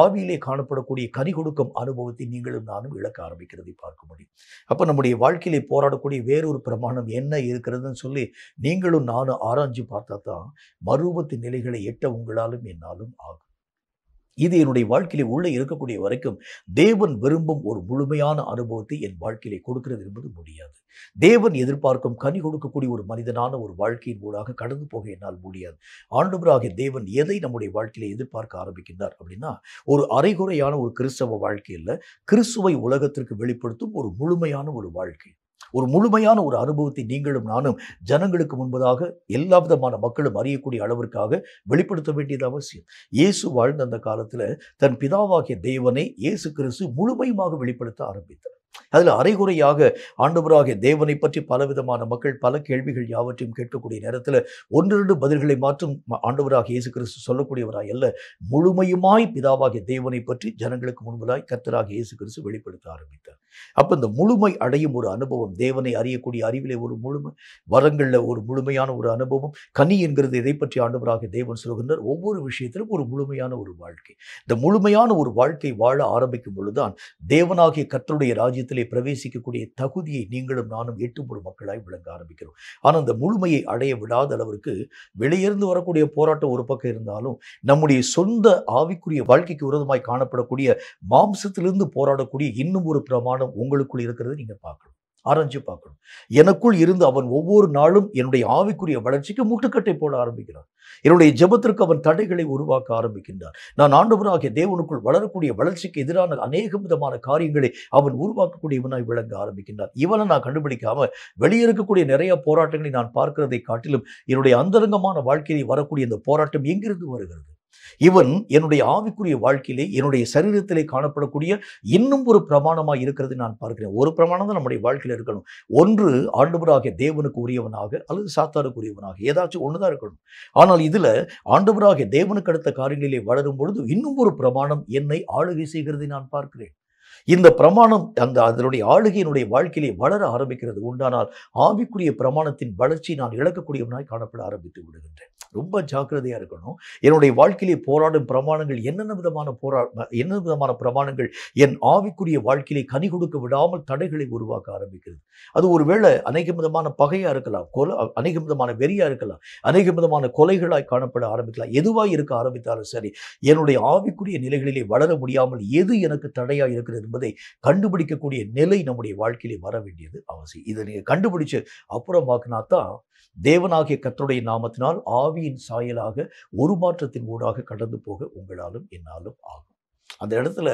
ஆவியிலே காணப்படக்கூடிய கனி கொடுக்கும் அனுபவத்தை நீங்களும் நானும் இழக்க ஆரம்பிக்கிறதை பார்க்க முடியும் அப்போ நம்முடைய வாழ்க்கையிலே போராடக்கூடிய வேறொரு பிரமாணம் என்ன இருக்கிறதுன்னு சொல்லி நீங்களும் நானும் ஆராய்ஞ்சு பார்த்தா தான் மறுபத்து நிலைகளை எட்ட உங்களாலும் என்னாலும் ஆகும் இது என்னுடைய வாழ்க்கையிலே உள்ளே இருக்கக்கூடிய வரைக்கும் தேவன் விரும்பும் ஒரு முழுமையான அனுபவத்தை என் வாழ்க்கையிலே கொடுக்கிறது என்பது முடியாது தேவன் எதிர்பார்க்கும் கனி கொடுக்கக்கூடிய ஒரு மனிதனான ஒரு வாழ்க்கையின் ஊடாக கடந்து போக என்னால் முடியாது ஆண்டுபராக தேவன் எதை நம்முடைய வாழ்க்கையில எதிர்பார்க்க ஆரம்பிக்கின்றார் அப்படின்னா ஒரு அரைகுறையான ஒரு கிறிஸ்தவ வாழ்க்கையில் கிறிஸ்துவை உலகத்திற்கு வெளிப்படுத்தும் ஒரு முழுமையான ஒரு வாழ்க்கை ஒரு முழுமையான ஒரு அனுபவத்தை நீங்களும் நானும் ஜனங்களுக்கு முன்பதாக எல்லா விதமான மக்களும் அறியக்கூடிய அளவிற்காக வெளிப்படுத்த வேண்டியது அவசியம் இயேசு வாழ்ந்த அந்த காலத்தில் தன் பிதாவாகிய தேவனை இயேசு கிறிஸ்து முழுமையுமாக வெளிப்படுத்த ஆரம்பித்தார் அதில் அரைகுறையாக ஆண்டவராகிய தேவனை பற்றி பலவிதமான மக்கள் பல கேள்விகள் யாவற்றையும் கேட்கக்கூடிய நேரத்தில் ஒன்றிரண்டு பதில்களை மாற்றும் ஆண்டவராக இயேசு கிறிஸ்து சொல்லக்கூடியவராய் அல்ல முழுமையுமாய் பிதாவாகிய தேவனை பற்றி ஜனங்களுக்கு முன்பதாய் கர்த்தராக இயேசு கிறிஸ்து வெளிப்படுத்த ஆரம்பித்தார் அப்போ இந்த முழுமை அடையும் ஒரு அனுபவம் தேவனை அறியக்கூடிய அறிவிலே ஒரு முழுமை வரங்களில் ஒரு முழுமையான ஒரு அனுபவம் கனி என்கிறது இதை பற்றி ஆண்டவராக தேவன் சொல்கின்றார் ஒவ்வொரு விஷயத்திலும் ஒரு முழுமையான ஒரு வாழ்க்கை இந்த முழுமையான ஒரு வாழ்க்கை வாழ ஆரம்பிக்கும் பொழுதுதான் தேவனாகிய கற்றுடைய ராஜ்யத்திலே பிரவேசிக்கக்கூடிய தகுதியை நீங்களும் நானும் எட்டு ஒரு மக்களாய் விளங்க ஆரம்பிக்கிறோம் ஆனால் அந்த முழுமையை அடைய விடாத அளவிற்கு வெளியிருந்து வரக்கூடிய போராட்டம் ஒரு பக்கம் இருந்தாலும் நம்முடைய சொந்த ஆவிக்குரிய வாழ்க்கைக்கு விரோதமாய் காணப்படக்கூடிய மாம்சத்திலிருந்து போராடக்கூடிய இன்னும் ஒரு பிரமாணம் உங்களுக்குள் இருக்கிறது நீங்கள் பார்க்கணும் ஆராய்ச்சி பார்க்கணும் எனக்குள் இருந்து அவன் ஒவ்வொரு நாளும் என்னுடைய ஆவிக்குரிய வளர்ச்சிக்கு முட்டுக்கட்டை போட ஆரம்பிக்கிறான் என்னுடைய ஜபத்திற்கு அவன் தடைகளை உருவாக்க ஆரம்பிக்கின்றான் நான் ஆண்டவராகிய தேவனுக்குள் வளரக்கூடிய வளர்ச்சிக்கு எதிரான அநேக விதமான காரியங்களை அவன் உருவாக்கக்கூடியவனாய் விளங்க ஆரம்பிக்கின்றான் இவனை நான் கண்டுபிடிக்காம வெளியே இருக்கக்கூடிய நிறைய போராட்டங்களை நான் பார்க்கிறதை காட்டிலும் என்னுடைய அந்தரங்கமான வாழ்க்கையை வரக்கூடிய இந்த போராட்டம் எங்கிருந்து வருகிறது இவன் என்னுடைய ஆவிக்குரிய வாழ்க்கையிலே என்னுடைய சரீரத்திலே காணப்படக்கூடிய இன்னும் ஒரு பிரமாணமாக இருக்கிறது நான் பார்க்கிறேன் ஒரு பிரமாணம் தான் நம்முடைய வாழ்க்கையில் இருக்கணும் ஒன்று ஆண்டவராக தேவனுக்கு உரியவனாக அல்லது சாத்தாருக்கு உரியவனாக ஏதாச்சும் ஒன்று தான் இருக்கணும் ஆனால் இதில் ஆண்டவராக தேவனுக்கு அடுத்த காரியங்களிலே வளரும் பொழுது இன்னும் ஒரு பிரமாணம் என்னை ஆளுகை செய்கிறதை நான் பார்க்கிறேன் இந்த பிரமாணம் அந்த அதனுடைய ஆளுகையினுடைய வாழ்க்கையிலே வளர ஆரம்பிக்கிறது உண்டானால் ஆவிக்குரிய பிரமாணத்தின் வளர்ச்சி நான் இழக்கக்கூடியவனாய் காணப்பட ஆரம்பித்து விடுகின்றேன் ரொம்ப ஜாக்கிரதையாக இருக்கணும் என்னுடைய வாழ்க்கையிலே போராடும் பிரமாணங்கள் என்னென்ன விதமான போரா என்னென்ன விதமான பிரமாணங்கள் என் ஆவிக்குரிய வாழ்க்கையிலே கனி கொடுக்க விடாமல் தடைகளை உருவாக்க ஆரம்பிக்கிறது அது ஒருவேளை அநேக விதமான பகையாக இருக்கலாம் கொலை அநேக விதமான வெறியாக இருக்கலாம் அநேக விதமான கொலைகளாய் காணப்பட ஆரம்பிக்கலாம் எதுவாக இருக்க ஆரம்பித்தாலும் சரி என்னுடைய ஆவிக்குரிய நிலைகளிலே வளர முடியாமல் எது எனக்கு தடையாக இருக்கிறது என்பதை கண்டுபிடிக்கக்கூடிய நிலை நம்முடைய வாழ்க்கையிலே வர வேண்டியது அவசியம் இதை நீங்கள் கண்டுபிடிச்சு அப்புறமாக்குனா தான் தேவனாகிய கத்தருடைய நாமத்தினால் ஆவியின் சாயலாக ஒரு மாற்றத்தின் ஊடாக கடந்து போக உங்களாலும் என்னாலும் ஆகும் அந்த இடத்துல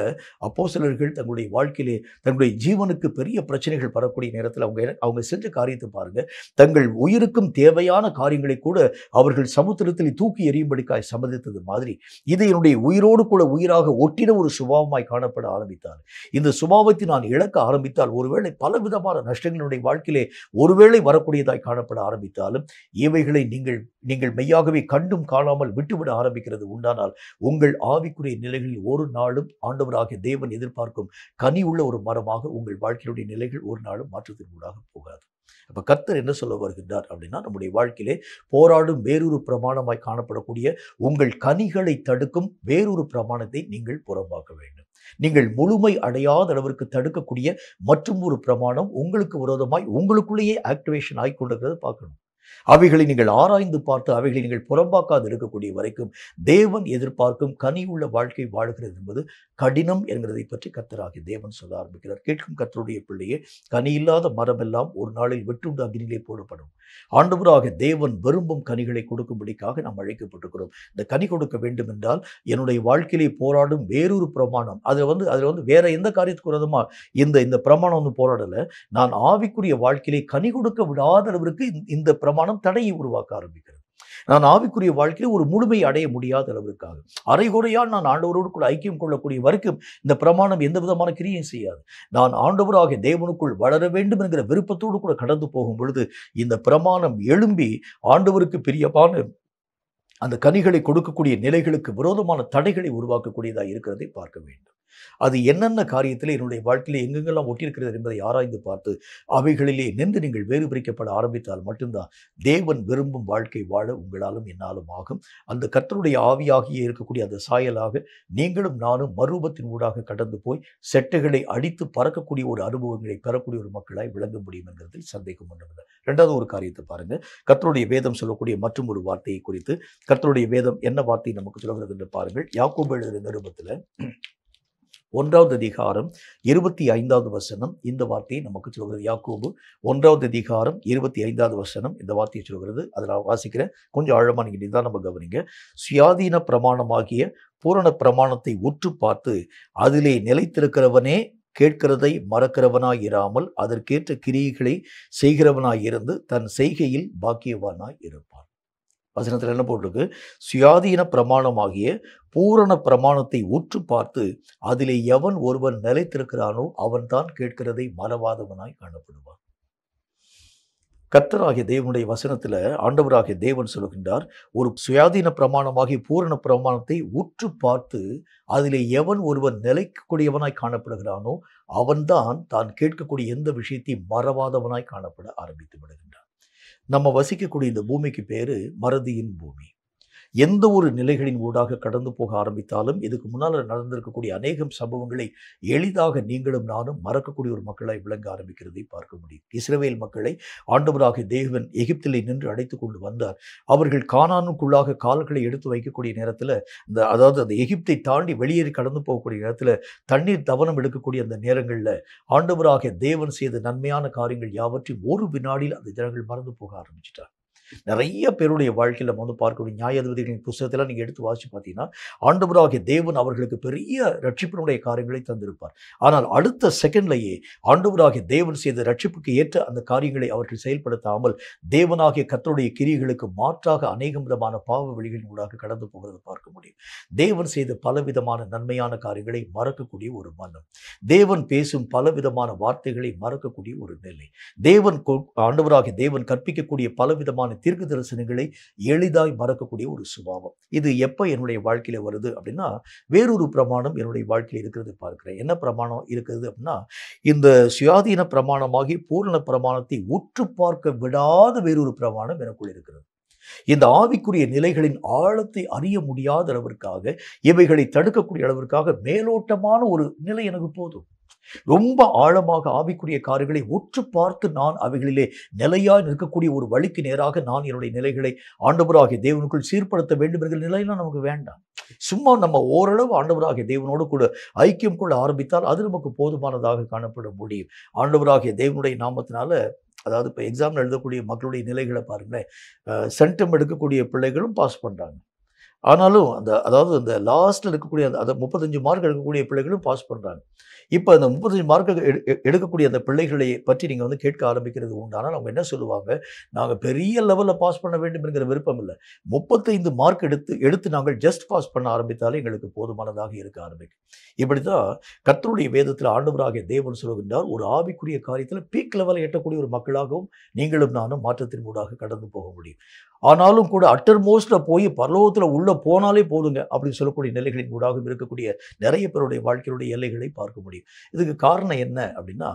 அப்போ சிலர்கள் தங்களுடைய வாழ்க்கையிலே தங்களுடைய ஜீவனுக்கு பெரிய பிரச்சனைகள் வரக்கூடிய நேரத்தில் அவங்க அவங்க செஞ்ச காரியத்தை பாருங்கள் தங்கள் உயிருக்கும் தேவையான காரியங்களை கூட அவர்கள் சமுத்திரத்தில் தூக்கி எறியும்படிக்காய் சம்மதித்தது மாதிரி இது என்னுடைய உயிரோடு கூட உயிராக ஒட்டின ஒரு சுபாவமாய் காணப்பட ஆரம்பித்தார் இந்த சுபாவத்தை நான் இழக்க ஆரம்பித்தால் ஒருவேளை பல விதமான நஷ்டங்களுடைய வாழ்க்கையிலே ஒருவேளை வரக்கூடியதாய் காணப்பட ஆரம்பித்தாலும் இவைகளை நீங்கள் நீங்கள் மெய்யாகவே கண்டும் காணாமல் விட்டுவிட ஆரம்பிக்கிறது உண்டானால் உங்கள் ஆவிக்குரிய நிலைகளில் ஒரு நாளும் ஆண்டவராக தேவன் எதிர்பார்க்கும் கனி உள்ள ஒரு மரமாக உங்கள் வாழ்க்கையுடைய நிலைகள் ஒரு நாளும் மாற்றத்தின் ஊடாக போகாது அப்போ கர்த்தர் என்ன சொல்ல வருகின்றார் அப்படின்னா நம்முடைய வாழ்க்கையிலே போராடும் வேறொரு பிரமாணமாய் காணப்படக்கூடிய உங்கள் கனிகளை தடுக்கும் வேறொரு பிரமாணத்தை நீங்கள் புறம்பாக்க வேண்டும் நீங்கள் முழுமை அடையாத அளவிற்கு தடுக்கக்கூடிய மற்றும் ஒரு பிரமாணம் உங்களுக்கு விரோதமாய் உங்களுக்குள்ளேயே ஆக்டிவேஷன் கொண்டிருக்கிறது பார்க்கணும் அவைகளை நீங்கள் ஆராய்ந்து பார்த்து அவைகளை நீங்கள் புறம்பாக்காது இருக்கக்கூடிய வரைக்கும் தேவன் எதிர்பார்க்கும் கனி உள்ள வாழ்க்கை வாழ்கிறது என்பது கடினம் என்கிறதை பற்றி கத்தராகி தேவன் சொல்ல ஆரம்பிக்கிறார் கேட்கும் கத்தருடைய பிள்ளையே கனி இல்லாத மரமெல்லாம் ஒரு நாளில் வெட்டுண்டு அக்னியிலே போடப்படும் ஆண்டவராக தேவன் விரும்பும் கனிகளை கொடுக்கும்படிக்காக நாம் அழைக்கப்பட்டிருக்கிறோம் இந்த கனி கொடுக்க வேண்டும் என்றால் என்னுடைய வாழ்க்கையிலே போராடும் வேறொரு பிரமாணம் அதில் வந்து அதில் வந்து வேற எந்த காரியத்துக்கு விரதமா இந்த இந்த பிரமாணம் வந்து போராடலை நான் ஆவிக்குரிய வாழ்க்கையிலே கனி கொடுக்க விடாத அளவிற்கு இந்த பிரமாணம் மனம் தடையை உருவாக்க ஆரம்பிக்கிறது நான் ஆவிக்குரிய வாழ்க்கையில் ஒரு முழுமை அடைய முடியாத அளவிற்காக அரைகுறையால் நான் ஆண்டவரோடு கூட ஐக்கியம் கொள்ளக்கூடிய வரைக்கும் இந்த பிரமாணம் எந்த விதமான கிரியையும் செய்யாது நான் ஆண்டவராக தேவனுக்குள் வளர வேண்டும் என்கிற விருப்பத்தோடு கூட கடந்து போகும் பொழுது இந்த பிரமாணம் எழும்பி ஆண்டவருக்கு பிரியமான அந்த கனிகளை கொடுக்கக்கூடிய நிலைகளுக்கு விரோதமான தடைகளை உருவாக்கக்கூடியதாக இருக்கிறதை பார்க்க வேண்டும் அது என்னென்ன காரியத்தில் என்னுடைய வாழ்க்கையில் எங்கெங்கெல்லாம் ஒட்டியிருக்கிறது என்பதை ஆராய்ந்து பார்த்து அவைகளிலே நின்று நீங்கள் வேறு பிரிக்கப்பட ஆரம்பித்தால் மட்டும்தான் தேவன் விரும்பும் வாழ்க்கை வாழ உங்களாலும் என்னாலும் ஆகும் அந்த கத்தருடைய ஆவியாகிய இருக்கக்கூடிய அந்த சாயலாக நீங்களும் நானும் மறுபத்தின் ஊடாக கடந்து போய் செட்டைகளை அடித்து பறக்கக்கூடிய ஒரு அனுபவங்களை பெறக்கூடிய ஒரு மக்களாய் விளங்க முடியும் என்கிறதில் சந்தேகம் ஒன்றுமில்லை ரெண்டாவது ஒரு காரியத்தை பாருங்கள் கத்தருடைய வேதம் சொல்லக்கூடிய மற்றும் ஒரு வார்த்தையை குறித்து கர்த்தருடைய வேதம் என்ன வார்த்தை நமக்கு சொல்கிறது என்று பாருங்கள் யாக்கோபு எழுதுகிற நிருபத்தில் ஒன்றாவது அதிகாரம் இருபத்தி ஐந்தாவது வசனம் இந்த வார்த்தையை நமக்கு சொல்கிறது யாக்கோபு ஒன்றாவது அதிகாரம் இருபத்தி ஐந்தாவது வசனம் இந்த வார்த்தையை சொல்கிறது அதில் நான் வாசிக்கிறேன் கொஞ்சம் ஆழமாக நீங்கள் தான் நம்ம கவனிங்க சுயாதீன பிரமாணமாகிய பூரண பிரமாணத்தை உற்று பார்த்து அதிலே நிலைத்திருக்கிறவனே கேட்கிறதை மறக்கிறவனாய் இராமல் அதற்கேற்ற கிரியைகளை செய்கிறவனாய் இருந்து தன் செய்கையில் பாக்கியவானாய் இருப்பான் வசனத்தில் என்ன போட்டிருக்கு சுயாதீன பிரமாணமாகிய பூரண பிரமாணத்தை உற்று பார்த்து அதிலே எவன் ஒருவன் நிலைத்திருக்கிறானோ அவன்தான் கேட்கிறதை மறவாதவனாய் காணப்படுவான் கர்த்தராகிய தேவனுடைய வசனத்தில் ஆண்டவராகிய தேவன் சொல்கின்றார் ஒரு சுயாதீன பிரமாணமாகிய பூரண பிரமாணத்தை உற்று பார்த்து அதிலே எவன் ஒருவன் நிலைக்கக்கூடியவனாய் காணப்படுகிறானோ அவன்தான் தான் கேட்கக்கூடிய எந்த விஷயத்தையும் மறவாதவனாய் காணப்பட ஆரம்பித்து விடுகின்றான் நம்ம வசிக்கக்கூடிய இந்த பூமிக்கு பேர் மறதியின் பூமி எந்த ஒரு நிலைகளின் ஊடாக கடந்து போக ஆரம்பித்தாலும் இதுக்கு முன்னால் நடந்திருக்கக்கூடிய அநேகம் சம்பவங்களை எளிதாக நீங்களும் நானும் மறக்கக்கூடிய ஒரு மக்களாய் விளங்க ஆரம்பிக்கிறதை பார்க்க முடியும் இஸ்ரேல் மக்களை ஆண்டவராக தேவன் எகிப்திலே நின்று அழைத்து கொண்டு வந்தார் அவர்கள் காணானுக்குள்ளாக கால்களை எடுத்து வைக்கக்கூடிய நேரத்தில் இந்த அதாவது அந்த எகிப்தை தாண்டி வெளியேறி கடந்து போகக்கூடிய நேரத்தில் தண்ணீர் தவனம் எடுக்கக்கூடிய அந்த நேரங்களில் ஆண்டவராக தேவன் செய்த நன்மையான காரியங்கள் யாவற்றையும் ஒரு வினாடியில் அந்த ஜனங்கள் மறந்து போக ஆரம்பிச்சிட்டார் நிறைய பேருடைய வாழ்க்கையில் நம்ம வந்து பார்க்கக்கூடிய நியாயாதிபதிகளின் புத்தகத்தில் நீங்கள் எடுத்து வாசித்து பார்த்தீங்கன்னா ஆண்டவராகிய தேவன் அவர்களுக்கு பெரிய ரட்சிப்பினுடைய காரியங்களை தந்திருப்பார் ஆனால் அடுத்த செகண்ட்லேயே ஆண்டவராகிய தேவன் செய்த ரட்சிப்புக்கு ஏற்ற அந்த காரியங்களை அவர்கள் செயல்படுத்தாமல் தேவனாகிய கத்தருடைய கிரியைகளுக்கு மாற்றாக அநேகம் விதமான பாவ வழிகளின் ஊடாக கடந்து போகிறத பார்க்க முடியும் தேவன் செய்த பலவிதமான நன்மையான காரியங்களை மறக்கக்கூடிய ஒரு மனம் தேவன் பேசும் பலவிதமான வார்த்தைகளை மறக்கக்கூடிய ஒரு நிலை தேவன் ஆண்டவராக தேவன் கற்பிக்கக்கூடிய பலவிதமான தீர்க்க தரிசனங்களை எளிதாய் மறக்கக்கூடிய ஒரு சுபாவம் இது எப்போ என்னுடைய வாழ்க்கையில் வருது அப்படின்னா வேறொரு பிரமாணம் என்னுடைய வாழ்க்கையில் இருக்கிறது பார்க்குறேன் என்ன பிரமாணம் இருக்கிறது அப்படின்னா இந்த சுயாதீன பிரமாணமாகி பூரண பிரமாணத்தை உற்று பார்க்க விடாத வேறொரு பிரமாணம் எனக்குள் இருக்கிறது இந்த ஆவிக்குரிய நிலைகளின் ஆழத்தை அறிய முடியாத அளவிற்காக இவைகளை தடுக்கக்கூடிய அளவிற்காக மேலோட்டமான ஒரு நிலை எனக்கு போதும் ரொம்ப ஆழமாக ஆவிக்குரிய காரியங்களை உற்று பார்த்து நான் அவைகளிலே நிலையாய் நிற்கக்கூடிய ஒரு வழிக்கு நேராக நான் என்னுடைய நிலைகளை ஆண்டவராகிய தேவனுக்குள் சீர்படுத்த வேண்டும் என்கிற நிலையெல்லாம் நமக்கு வேண்டாம் சும்மா நம்ம ஓரளவு ஆண்டவராகிய தேவனோடு கூட ஐக்கியம் கொள்ள ஆரம்பித்தால் அது நமக்கு போதுமானதாக காணப்பட முடியும் ஆண்டவராகிய தேவனுடைய நாமத்தினால அதாவது இப்போ எக்ஸாம் எழுதக்கூடிய மக்களுடைய நிலைகளை பாருங்களேன் சென்டம் எடுக்கக்கூடிய பிள்ளைகளும் பாஸ் பண்ணுறாங்க ஆனாலும் அந்த அதாவது அந்த லாஸ்ட்டில் இருக்கக்கூடிய அந்த அதை முப்பத்தஞ்சு மார்க் எடுக்கக்கூடிய பிள்ளைகளும் பாஸ் பண்ணுறாங்க இப்போ அந்த முப்பத்தஞ்சு மார்க்கு எடுக்கக்கூடிய அந்த பிள்ளைகளை பற்றி நீங்கள் வந்து கேட்க ஆரம்பிக்கிறது உண்டானால் அவங்க என்ன சொல்லுவாங்க நாங்கள் பெரிய லெவலில் பாஸ் பண்ண வேண்டும் என்கிற விருப்பம் இல்லை முப்பத்தைந்து மார்க் எடுத்து எடுத்து நாங்கள் ஜஸ்ட் பாஸ் பண்ண ஆரம்பித்தாலே எங்களுக்கு போதுமானதாக இருக்க ஆரம்பிக்கும் இப்படி தான் கத்தருடைய வேதத்தில் ஆண்டவராக தேவன் சொல்கின்றார் ஒரு ஆவிக்குரிய காரியத்தில் பீக் லெவலில் எட்டக்கூடிய ஒரு மக்களாகவும் நீங்களும் நானும் மாற்றத்தின் மூடாக கடந்து போக முடியும் ஆனாலும் கூட அட்டர் போய் பரலோகத்தில் உள்ளே போனாலே போதுங்க அப்படின்னு சொல்லக்கூடிய நிலைகளின் ஊடாகவும் இருக்கக்கூடிய நிறைய பேருடைய வாழ்க்கையுடைய எல்லைகளை பார்க்க முடியும் முடியும் இதுக்கு காரணம் என்ன அப்படின்னா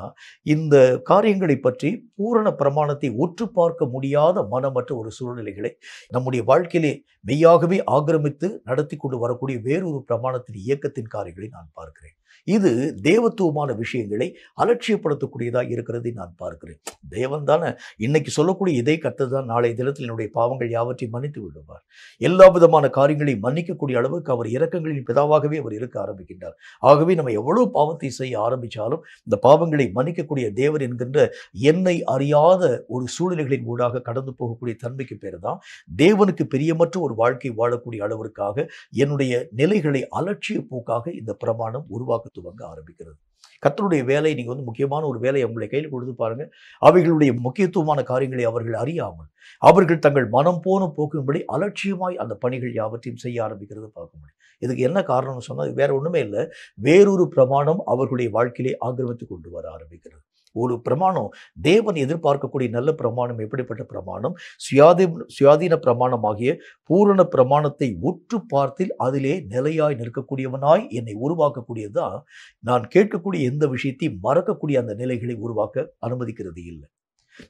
இந்த காரியங்களை பற்றி பூரண பிரமாணத்தை ஒற்று பார்க்க முடியாத மனமற்ற ஒரு சூழ்நிலைகளை நம்முடைய வாழ்க்கையிலே மெய்யாகவே ஆக்கிரமித்து நடத்தி கொண்டு வரக்கூடிய வேறொரு பிரமாணத்தின் இயக்கத்தின் காரியங்களை நான் பார்க்கிறேன் இது தேவத்துவமான விஷயங்களை அலட்சியப்படுத்தக்கூடியதாக இருக்கிறதை நான் பார்க்கிறேன் தேவன் தானே இன்னைக்கு சொல்லக்கூடிய இதே கத்தை தான் நாளை தினத்தில் என்னுடைய பாவங்கள் யாவற்றையும் மன்னித்து விடுவார் எல்லா விதமான காரியங்களையும் மன்னிக்கக்கூடிய அளவுக்கு அவர் இறக்கங்களின் பிதாவாகவே அவர் இருக்க ஆரம்பிக்கின்றார் ஆகவே நம்ம எவ்வளோ பாவத்தை செய்ய ஆரம்பித்தாலும் இந்த பாவங்களை மன்னிக்கக்கூடிய தேவர் என்கின்ற என்னை அறியாத ஒரு சூழ்நிலைகளின் ஊடாக கடந்து போகக்கூடிய தன்மைக்கு பேர் தான் தேவனுக்கு பிரியமற்ற ஒரு வாழ்க்கை வாழக்கூடிய அளவிற்காக என்னுடைய நிலைகளை அலட்சிய போக்காக இந்த பிரமாணம் உருவாக்க துவங்க ஆரம்பிக்கிறது கத்தருடைய வேலை நீங்கள் வந்து முக்கியமான ஒரு வேலையை அவங்களை கையில் கொடுத்து பாருங்கள் அவைகளுடைய முக்கியத்துவமான காரியங்களை அவர்கள் அறியாமல் அவர்கள் தங்கள் மனம் போன போக்கும்படி அலட்சியமாய் அந்த பணிகள் யாவற்றையும் செய்ய ஆரம்பிக்கிறது பார்க்க முடியும் இதுக்கு என்ன காரணம்னு சொன்னால் வேற ஒன்றுமே இல்லை வேறொரு பிரமாணம் அவர்களுடைய வாழ்க்கையிலே ஆக்கிரமித்து கொண்டு வர ஆரம்பிக்கிறது ஒரு பிரமாணம் தேவன் எதிர்பார்க்கக்கூடிய நல்ல பிரமாணம் எப்படிப்பட்ட பிரமாணம் சுயாதி சுயாதீன பிரமாணமாகிய பூரண பிரமாணத்தை உற்று பார்த்தில் அதிலே நிலையாய் நிற்கக்கூடியவனாய் என்னை உருவாக்கக்கூடியதுதான் நான் கேட்கக்கூடிய எந்த விஷயத்தையும் மறக்கக்கூடிய அந்த நிலைகளை உருவாக்க அனுமதிக்கிறது இல்லை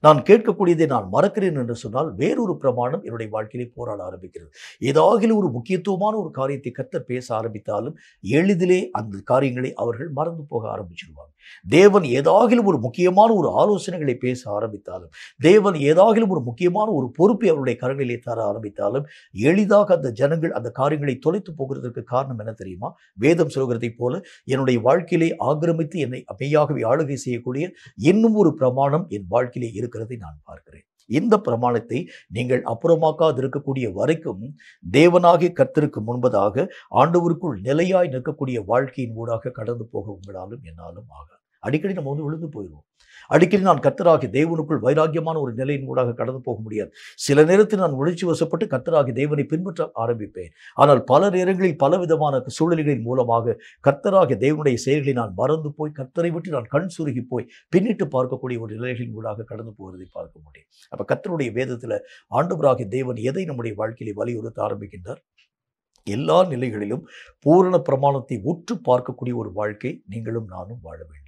நான் கேட்கக்கூடியதை நான் மறக்கிறேன் என்று சொன்னால் வேறொரு பிரமாணம் என்னுடைய வாழ்க்கையிலே போராட ஆரம்பிக்கிறது ஏதாகிலும் ஒரு முக்கியத்துவமான ஒரு காரியத்தை கத்த பேச ஆரம்பித்தாலும் எளிதிலே அந்த காரியங்களை அவர்கள் மறந்து போக ஆரம்பிச்சிருவாங்க தேவன் ஏதாகிலும் ஒரு முக்கியமான ஒரு ஆலோசனைகளை பேச ஆரம்பித்தாலும் தேவன் ஏதாகிலும் ஒரு முக்கியமான ஒரு பொறுப்பை அவருடைய கரங்களிலே தர ஆரம்பித்தாலும் எளிதாக அந்த ஜனங்கள் அந்த காரியங்களை தொலைத்து போகிறதற்கு காரணம் என்ன தெரியுமா வேதம் சொல்கிறதை போல என்னுடைய வாழ்க்கையிலே ஆக்கிரமித்து என்னை அமையாகவே ஆளுகை செய்யக்கூடிய இன்னும் ஒரு பிரமாணம் என் வாழ்க்கையிலே இருக்கிறதை நான் பார்க்கிறேன் இந்த பிரமாணத்தை நீங்கள் அப்புறமாக்காது இருக்கக்கூடிய வரைக்கும் தேவனாகிய கர்த்தருக்கு முன்பதாக ஆண்டவருக்குள் நிலையாய் நிற்கக்கூடிய வாழ்க்கையின் ஊடாக கடந்து போக உங்களாலும் என்னாலும் ஆகாது அடிக்கடி நம்ம வந்து விழுந்து போயிடுவோம் அடிக்கடி நான் கத்தராகி தேவனுக்குள் வைராக்கியமான ஒரு நிலையின் ஊடாக கடந்து போக முடியாது சில நேரத்தில் நான் உழைச்சி வசப்பட்டு கத்தராகி தேவனை பின்பற்ற ஆரம்பிப்பேன் ஆனால் பல நேரங்களில் பலவிதமான சூழல்களின் மூலமாக கத்தராக தேவனுடைய செயல்களை நான் மறந்து போய் கத்தரை விட்டு நான் கண் சுருகி போய் பின்னிட்டு பார்க்கக்கூடிய ஒரு நிலைகளின் ஊடாக கடந்து போவதை பார்க்க முடியும் அப்போ கத்தருடைய வேதத்தில் ஆண்டவராக தேவன் எதை நம்முடைய வாழ்க்கையிலே வலியுறுத்த ஆரம்பிக்கின்றார் எல்லா நிலைகளிலும் பூரண பிரமாணத்தை உற்று பார்க்கக்கூடிய ஒரு வாழ்க்கை நீங்களும் நானும் வாழ வேண்டும்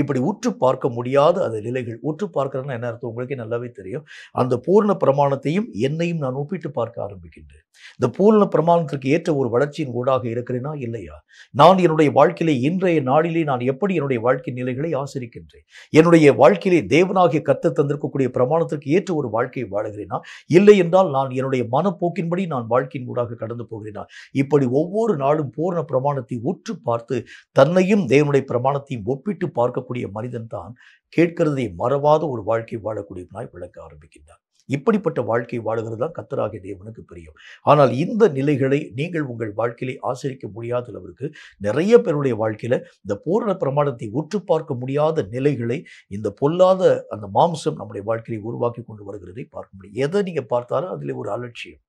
இப்படி உற்று பார்க்க முடியாத அந்த நிலைகள் உற்று பார்க்கறதுனா என்ன அர்த்தம் உங்களுக்கே நல்லாவே தெரியும் அந்த பூர்ண பிரமாணத்தையும் என்னையும் நான் ஒப்பிட்டு பார்க்க ஆரம்பிக்கின்றேன் இந்த பூர்ண பிரமாணத்திற்கு ஏற்ற ஒரு வளர்ச்சியின் ஊடாக இருக்கிறேனா இல்லையா நான் என்னுடைய வாழ்க்கையிலே இன்றைய நாளிலே நான் எப்படி என்னுடைய வாழ்க்கை நிலைகளை ஆசிரிக்கின்றேன் என்னுடைய வாழ்க்கையிலே தேவனாகிய கத்த தந்திருக்கக்கூடிய பிரமாணத்திற்கு ஏற்ற ஒரு வாழ்க்கையை வாழ்கிறேனா இல்லை என்றால் நான் என்னுடைய மனப்போக்கின்படி நான் வாழ்க்கையின் ஊடாக கடந்து போகிறேனா இப்படி ஒவ்வொரு நாளும் பூர்ண பிரமாணத்தை உற்று பார்த்து தன்னையும் தேவனுடைய பிரமாணத்தையும் ஒப்பிட்டு பார்க்கக்கூடிய மனிதன் தான் கேட்கிறதை மறவாத ஒரு வாழ்க்கை வாழக்கூடியவனாய் விளக்க ஆரம்பிக்கின்றான் இப்படிப்பட்ட வாழ்க்கை வாழுகிறது தான் கத்தராகிய தேவனுக்கு பிரியம் ஆனால் இந்த நிலைகளை நீங்கள் உங்கள் வாழ்க்கையிலே ஆசிரிக்க முடியாத அளவிற்கு நிறைய பேருடைய வாழ்க்கையில் இந்த பூரண பிரமாணத்தை உற்று பார்க்க முடியாத நிலைகளை இந்த பொல்லாத அந்த மாம்சம் நம்முடைய வாழ்க்கையை உருவாக்கி கொண்டு வருகிறதை பார்க்க முடியும் எதை நீங்கள் பார்த்தாலும் அதில் ஒரு அலட்சியம்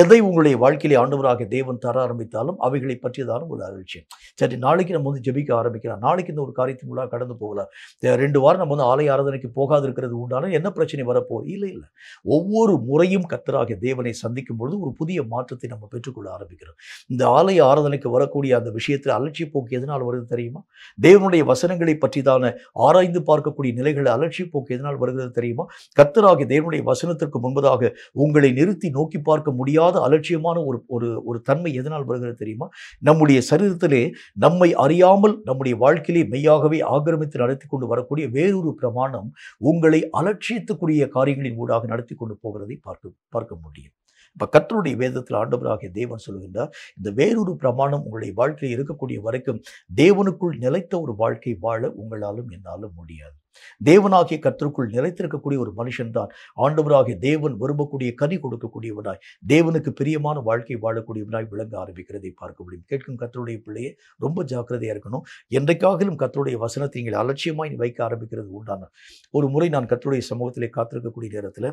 எதை உங்களுடைய வாழ்க்கையிலே ஆண்டவராக தேவன் தர ஆரம்பித்தாலும் அவைகளை பற்றியதாலும் ஒரு அலட்சியம் சரி நாளைக்கு நம்ம வந்து ஜெபிக்க ஆரம்பிக்கலாம் நாளைக்கு இந்த ஒரு காரியத்தின் கடந்து போகலாம் ரெண்டு வாரம் நம்ம வந்து ஆலய ஆராதனைக்கு போகாது இருக்கிறது உண்டான என்ன பிரச்சனை வரப்போ இல்லை இல்லை ஒவ்வொரு முறையும் கத்தராக தேவனை சந்திக்கும் பொழுது ஒரு புதிய மாற்றத்தை நம்ம பெற்றுக்கொள்ள ஆரம்பிக்கிறோம் இந்த ஆலய ஆராதனைக்கு வரக்கூடிய அந்த விஷயத்தில் அலட்சிய போக்கு எதனால் வருது தெரியுமா தேவனுடைய வசனங்களை பற்றிதான ஆராய்ந்து பார்க்கக்கூடிய நிலைகளை அலட்சிய போக்கு எதனால் வருகிறது தெரியுமா கத்தராகிய தேவனுடைய வசனத்திற்கு முன்பதாக உங்களை நிறுத்தி நோக்கி பார்க்க முடியாத அலட்சியமான ஒரு ஒரு ஒரு தன்மை எதனால் வருகிறது தெரியுமா நம்முடைய சரீரத்திலே நம்மை அறியாமல் நம்முடைய வாழ்க்கையிலே மெய்யாகவே ஆக்கிரமித்து நடத்தி கொண்டு வரக்கூடிய வேறொரு பிரமாணம் உங்களை அலட்சியத்துக்குரிய காரியங்களின் ஊடாக நடத்தி கொண்டு போகிறதை பார்க்க பார்க்க முடியும் இப்போ கத்தருடைய வேதத்தில் ஆண்டவராகிய தேவன் சொல்லுகின்றார் இந்த வேறொரு பிரமாணம் உங்களுடைய வாழ்க்கையில் இருக்கக்கூடிய வரைக்கும் தேவனுக்குள் நிலைத்த ஒரு வாழ்க்கை வாழ உங்களாலும் என்னாலும் முடியாது தேவனாகிய கத்திற்குள் நிலைத்திருக்கக்கூடிய ஒரு மனுஷன் தான் ஆண்டவராகிய தேவன் விரும்பக்கூடிய கனி கொடுக்கக்கூடியவனாய் தேவனுக்கு பிரியமான வாழ்க்கை வாழக்கூடியவனாய் விளங்க ஆரம்பிக்கிறதை பார்க்க முடியும் கேட்கும் கத்தருடைய பிள்ளையே ரொம்ப ஜாக்கிரதையாக இருக்கணும் என்றைக்காகிலும் கத்தருடைய வசனத்தை நீங்கள் அலட்சியமாய் வைக்க ஆரம்பிக்கிறது உண்டான ஒரு முறை நான் கத்தருடைய சமூகத்திலே காத்திருக்கக்கூடிய நேரத்தில்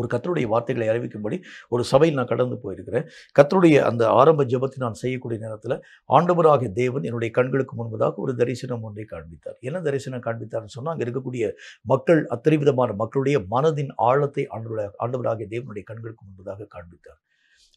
ஒரு கத்தருடைய வார்த்தைகளை அறிவிக்கும்படி ஒரு சபையில் நான் கடந்து போயிருக்கிறேன் கத்தருடைய அந்த ஆரம்ப ஜபத்தை நான் செய்யக்கூடிய நேரத்தில் ஆண்டவராக தேவன் என்னுடைய கண்களுக்கு முன்பதாக ஒரு தரிசனம் ஒன்றை காண்பித்தார் என்ன தரிசனம் காண்பித்தார்னு சொன்னால் அங்கே இருக்கக்கூடிய மக்கள் அத்தனை விதமான மக்களுடைய மனதின் ஆழத்தை ஆண்டவராக ஆண்டவராகிய தேவனுடைய கண்களுக்கு முன்பதாக காண்பித்தார்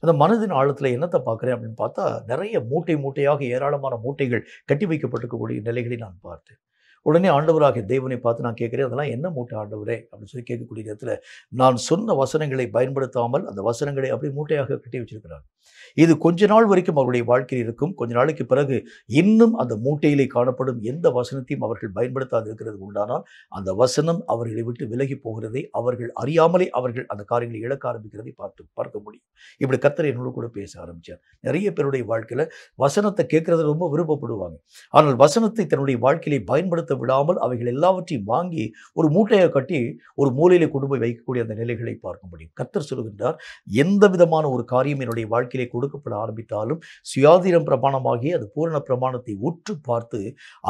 அந்த மனதின் ஆழத்தில் என்னத்தை பார்க்குறேன் அப்படின்னு பார்த்தா நிறைய மூட்டை மூட்டையாக ஏராளமான மூட்டைகள் கட்டி வைக்கப்பட்டிருக்கக்கூடிய நிலைகளை நான் பார்த்தேன் உடனே ஆண்டவராக தேவனை பார்த்து நான் கேட்குறேன் அதெல்லாம் என்ன மூட்டை ஆண்டவரே அப்படின்னு சொல்லி கேட்கக்கூடிய இடத்துல நான் சொன்ன வசனங்களை பயன்படுத்தாமல் அந்த வசனங்களை அப்படி மூட்டையாக கட்டி வச்சிருக்கிறார் இது கொஞ்ச நாள் வரைக்கும் அவருடைய வாழ்க்கையில் இருக்கும் கொஞ்ச நாளைக்கு பிறகு இன்னும் அந்த மூட்டையிலே காணப்படும் எந்த வசனத்தையும் அவர்கள் பயன்படுத்தாது இருக்கிறது உண்டானால் அந்த வசனம் அவர்களை விட்டு விலகி போகிறதை அவர்கள் அறியாமலே அவர்கள் அந்த காரியங்களை இழக்க ஆரம்பிக்கிறதை பார்த்து பார்க்க முடியும் இப்படி கத்தரை என்னோட கூட பேச ஆரம்பித்தார் நிறைய பேருடைய வாழ்க்கையில் வசனத்தை கேட்கறது ரொம்ப விருப்பப்படுவாங்க ஆனால் வசனத்தை தன்னுடைய வாழ்க்கையை பயன்படுத்த விடாமல் அவைகள் எல்லாவற்றையும் வாங்கி ஒரு மூட்டையை கட்டி ஒரு மூலையிலே கொண்டு போய் வைக்கக்கூடிய அந்த நிலைகளை பார்க்க முடியும் கத்தர் சொல்கின்றார் எந்த விதமான ஒரு காரியம் என்னுடைய வாழ்க்கையிலே கொடுக்கப்பட ஆரம்பித்தாலும் சுயாதீனம் பிரமாணமாகி அது பூரண பிரமாணத்தை உற்று பார்த்து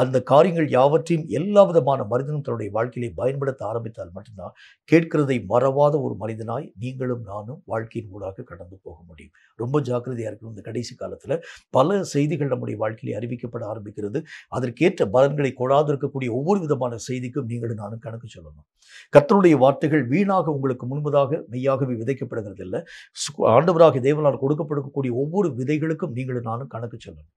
அந்த காரியங்கள் யாவற்றையும் எல்லா விதமான மனிதனும் தன்னுடைய வாழ்க்கையிலே பயன்படுத்த ஆரம்பித்தால் மட்டும்தான் கேட்கிறதை மறவாத ஒரு மனிதனாய் நீங்களும் நானும் வாழ்க்கையின் ஊடாக கடந்து போக முடியும் ரொம்ப ஜாக்கிரதையாக இருக்கணும் இந்த கடைசி காலத்தில் பல செய்திகள் நம்முடைய வாழ்க்கையிலே அறிவிக்கப்பட ஆரம்பிக்கிறது அதற்கேற்ற பலன்களை கொடாதிருக்க இருக்கக்கூடிய ஒவ்வொரு விதமான செய்திக்கும் நீங்களும் நானும் கணக்கு சொல்லணும் கத்தனுடைய வார்த்தைகள் வீணாக உங்களுக்கு முன்பதாக மெய்யாகவே விதைக்கப்படுகிறது இல்லை ஆண்டவராக தேவனால் கொடுக்கப்படக்கூடிய ஒவ்வொரு விதைகளுக்கும் நீங்களும் நானும் கணக்கு சொல்லணும்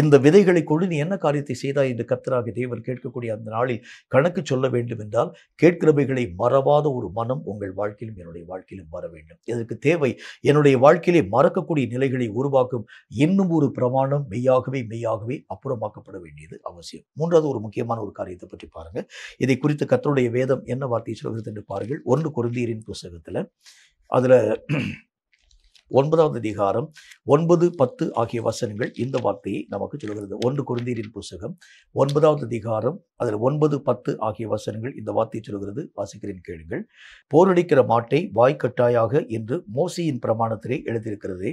இந்த விதைகளை கொண்டு நீ என்ன காரியத்தை செய்தாய் என்று கத்தராக தேவர் கேட்கக்கூடிய அந்த நாளில் கணக்கு சொல்ல வேண்டும் என்றால் கேட்கிறவைகளை மறவாத ஒரு மனம் உங்கள் வாழ்க்கையிலும் என்னுடைய வாழ்க்கையிலும் வர வேண்டும் இதற்கு தேவை என்னுடைய வாழ்க்கையிலே மறக்கக்கூடிய நிலைகளை உருவாக்கும் இன்னும் ஒரு பிரமாணம் மெய்யாகவே மெய்யாகவே அப்புறமாக்கப்பட வேண்டியது அவசியம் மூன்றாவது ஒரு முக்கியமான ஒரு காரியத்தை பற்றி பாருங்கள் இதை குறித்து கத்தருடைய வேதம் என்ன வார்த்தை சொல்கிறது என்று பாருங்கள் ஒன்று குருந்தீரின் புஸ்தகத்தில் அதில் ஒன்பதாவது அதிகாரம் ஒன்பது பத்து ஆகிய வசனங்கள் இந்த வார்த்தையை நமக்கு சொல்கிறது ஒன்று குருந்தீரின் புஸ்தகம் ஒன்பதாவது அதிகாரம் அதில் ஒன்பது பத்து ஆகிய வசனங்கள் இந்த வார்த்தையை சொல்கிறது வாசிக்கிறேன் கேளுங்கள் போரடிக்கிற மாட்டை வாய்க்கட்டாயாக என்று மோசியின் பிரமாணத்திலே எழுதியிருக்கிறது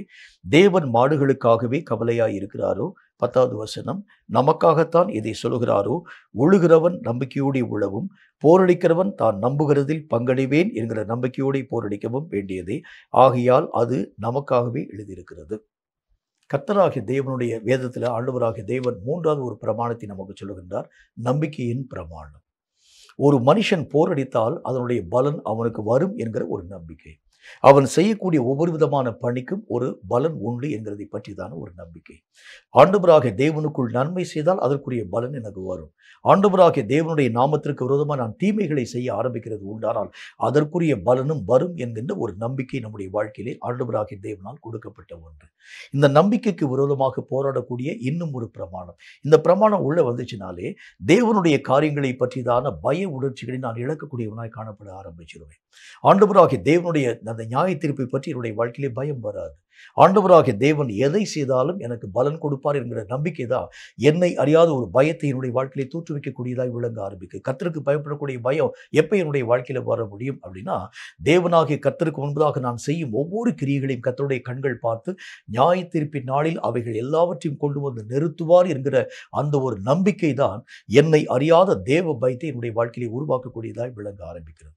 தேவன் மாடுகளுக்காகவே கவலையாக இருக்கிறாரோ பத்தாவது வசனம் நமக்காகத்தான் இதை சொல்கிறாரோ உழுகிறவன் நம்பிக்கையோடு உழவும் போரடிக்கிறவன் தான் நம்புகிறதில் பங்கடைவேன் என்கிற நம்பிக்கையோடு போரடிக்கவும் வேண்டியதே ஆகையால் அது நமக்காகவே எழுதியிருக்கிறது கத்தராகிய தேவனுடைய வேதத்தில் ஆண்டவராகிய தேவன் மூன்றாவது ஒரு பிரமாணத்தை நமக்கு சொல்லுகின்றார் நம்பிக்கையின் பிரமாணம் ஒரு மனுஷன் போரடித்தால் அதனுடைய பலன் அவனுக்கு வரும் என்கிற ஒரு நம்பிக்கை அவன் செய்யக்கூடிய ஒவ்வொரு விதமான பணிக்கும் ஒரு பலன் உண்டு என்கிறதை பற்றி தான் ஒரு நம்பிக்கை ஆண்டவராக தேவனுக்குள் நன்மை செய்தால் அதற்குரிய பலன் எனக்கு வரும் ஆண்டவராக தேவனுடைய நாமத்திற்கு விரோதமாக நான் தீமைகளை செய்ய ஆரம்பிக்கிறது உண்டானால் அதற்குரிய பலனும் வரும் என்கின்ற ஒரு நம்பிக்கை நம்முடைய வாழ்க்கையிலே ஆண்டவராக தேவனால் கொடுக்கப்பட்ட ஒன்று இந்த நம்பிக்கைக்கு விரோதமாக போராடக்கூடிய இன்னும் ஒரு பிரமாணம் இந்த பிரமாணம் உள்ள வந்துச்சுனாலே தேவனுடைய காரியங்களை பற்றிதான பய உணர்ச்சிகளை நான் இழக்கக்கூடியவனாய் காணப்பட ஆரம்பிச்சிருவேன் ஆண்டவராகிய தேவனுடைய அந்த நியாய தீர்ப்பை பற்றி என்னுடைய வாழ்க்கையிலே பயம் வராது ஆண்டவராகிய தேவன் எதை செய்தாலும் எனக்கு பலன் கொடுப்பார் என்கிற நம்பிக்கை தான் என்னை அறியாத ஒரு பயத்தை என்னுடைய வாழ்க்கையை தோற்றுவிக்கக்கூடியதாக விளங்க ஆரம்பிக்கு கத்தருக்கு பயப்படக்கூடிய பயம் எப்போ என்னுடைய வாழ்க்கையில் வர முடியும் அப்படின்னா தேவனாகிய கத்தருக்கு முன்பதாக நான் செய்யும் ஒவ்வொரு கிரியைகளையும் கத்தருடைய கண்கள் பார்த்து நியாய தீர்ப்பின் நாளில் அவைகள் எல்லாவற்றையும் கொண்டு வந்து நிறுத்துவார் என்கிற அந்த ஒரு நம்பிக்கை தான் என்னை அறியாத தேவ பயத்தை என்னுடைய வாழ்க்கையை உருவாக்கக்கூடியதாக விளங்க ஆரம்பிக்கிறது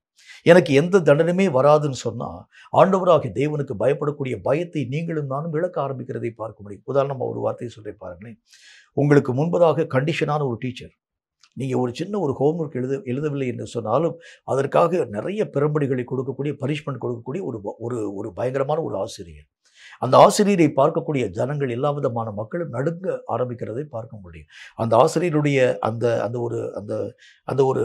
எனக்கு எந்த தண்டனையுமே வராதுன்னு சொன்னால் ஆண்டவராகி தேவனுக்கு பயப்படக்கூடிய பயத்தை நீங்களும் நானும் இழக்க ஆரம்பிக்கிறதை பார்க்க முடியும் உதாரணமாக ஒரு வார்த்தையை சொல்லி பாருங்களேன் உங்களுக்கு முன்பதாக கண்டிஷனான ஒரு டீச்சர் நீங்கள் ஒரு சின்ன ஒரு ஹோம்ஒர்க் எழுத எழுதவில்லை என்று சொன்னாலும் அதற்காக நிறைய பெரும்படிகளை கொடுக்கக்கூடிய பனிஷ்மெண்ட் கொடுக்கக்கூடிய ஒரு ஒரு ஒரு பயங்கரமான ஒரு ஆசிரியர் அந்த ஆசிரியரை பார்க்கக்கூடிய ஜனங்கள் எல்லா விதமான மக்களும் நடுங்க ஆரம்பிக்கிறதை பார்க்க முடியும் அந்த ஆசிரியருடைய அந்த அந்த ஒரு அந்த அந்த ஒரு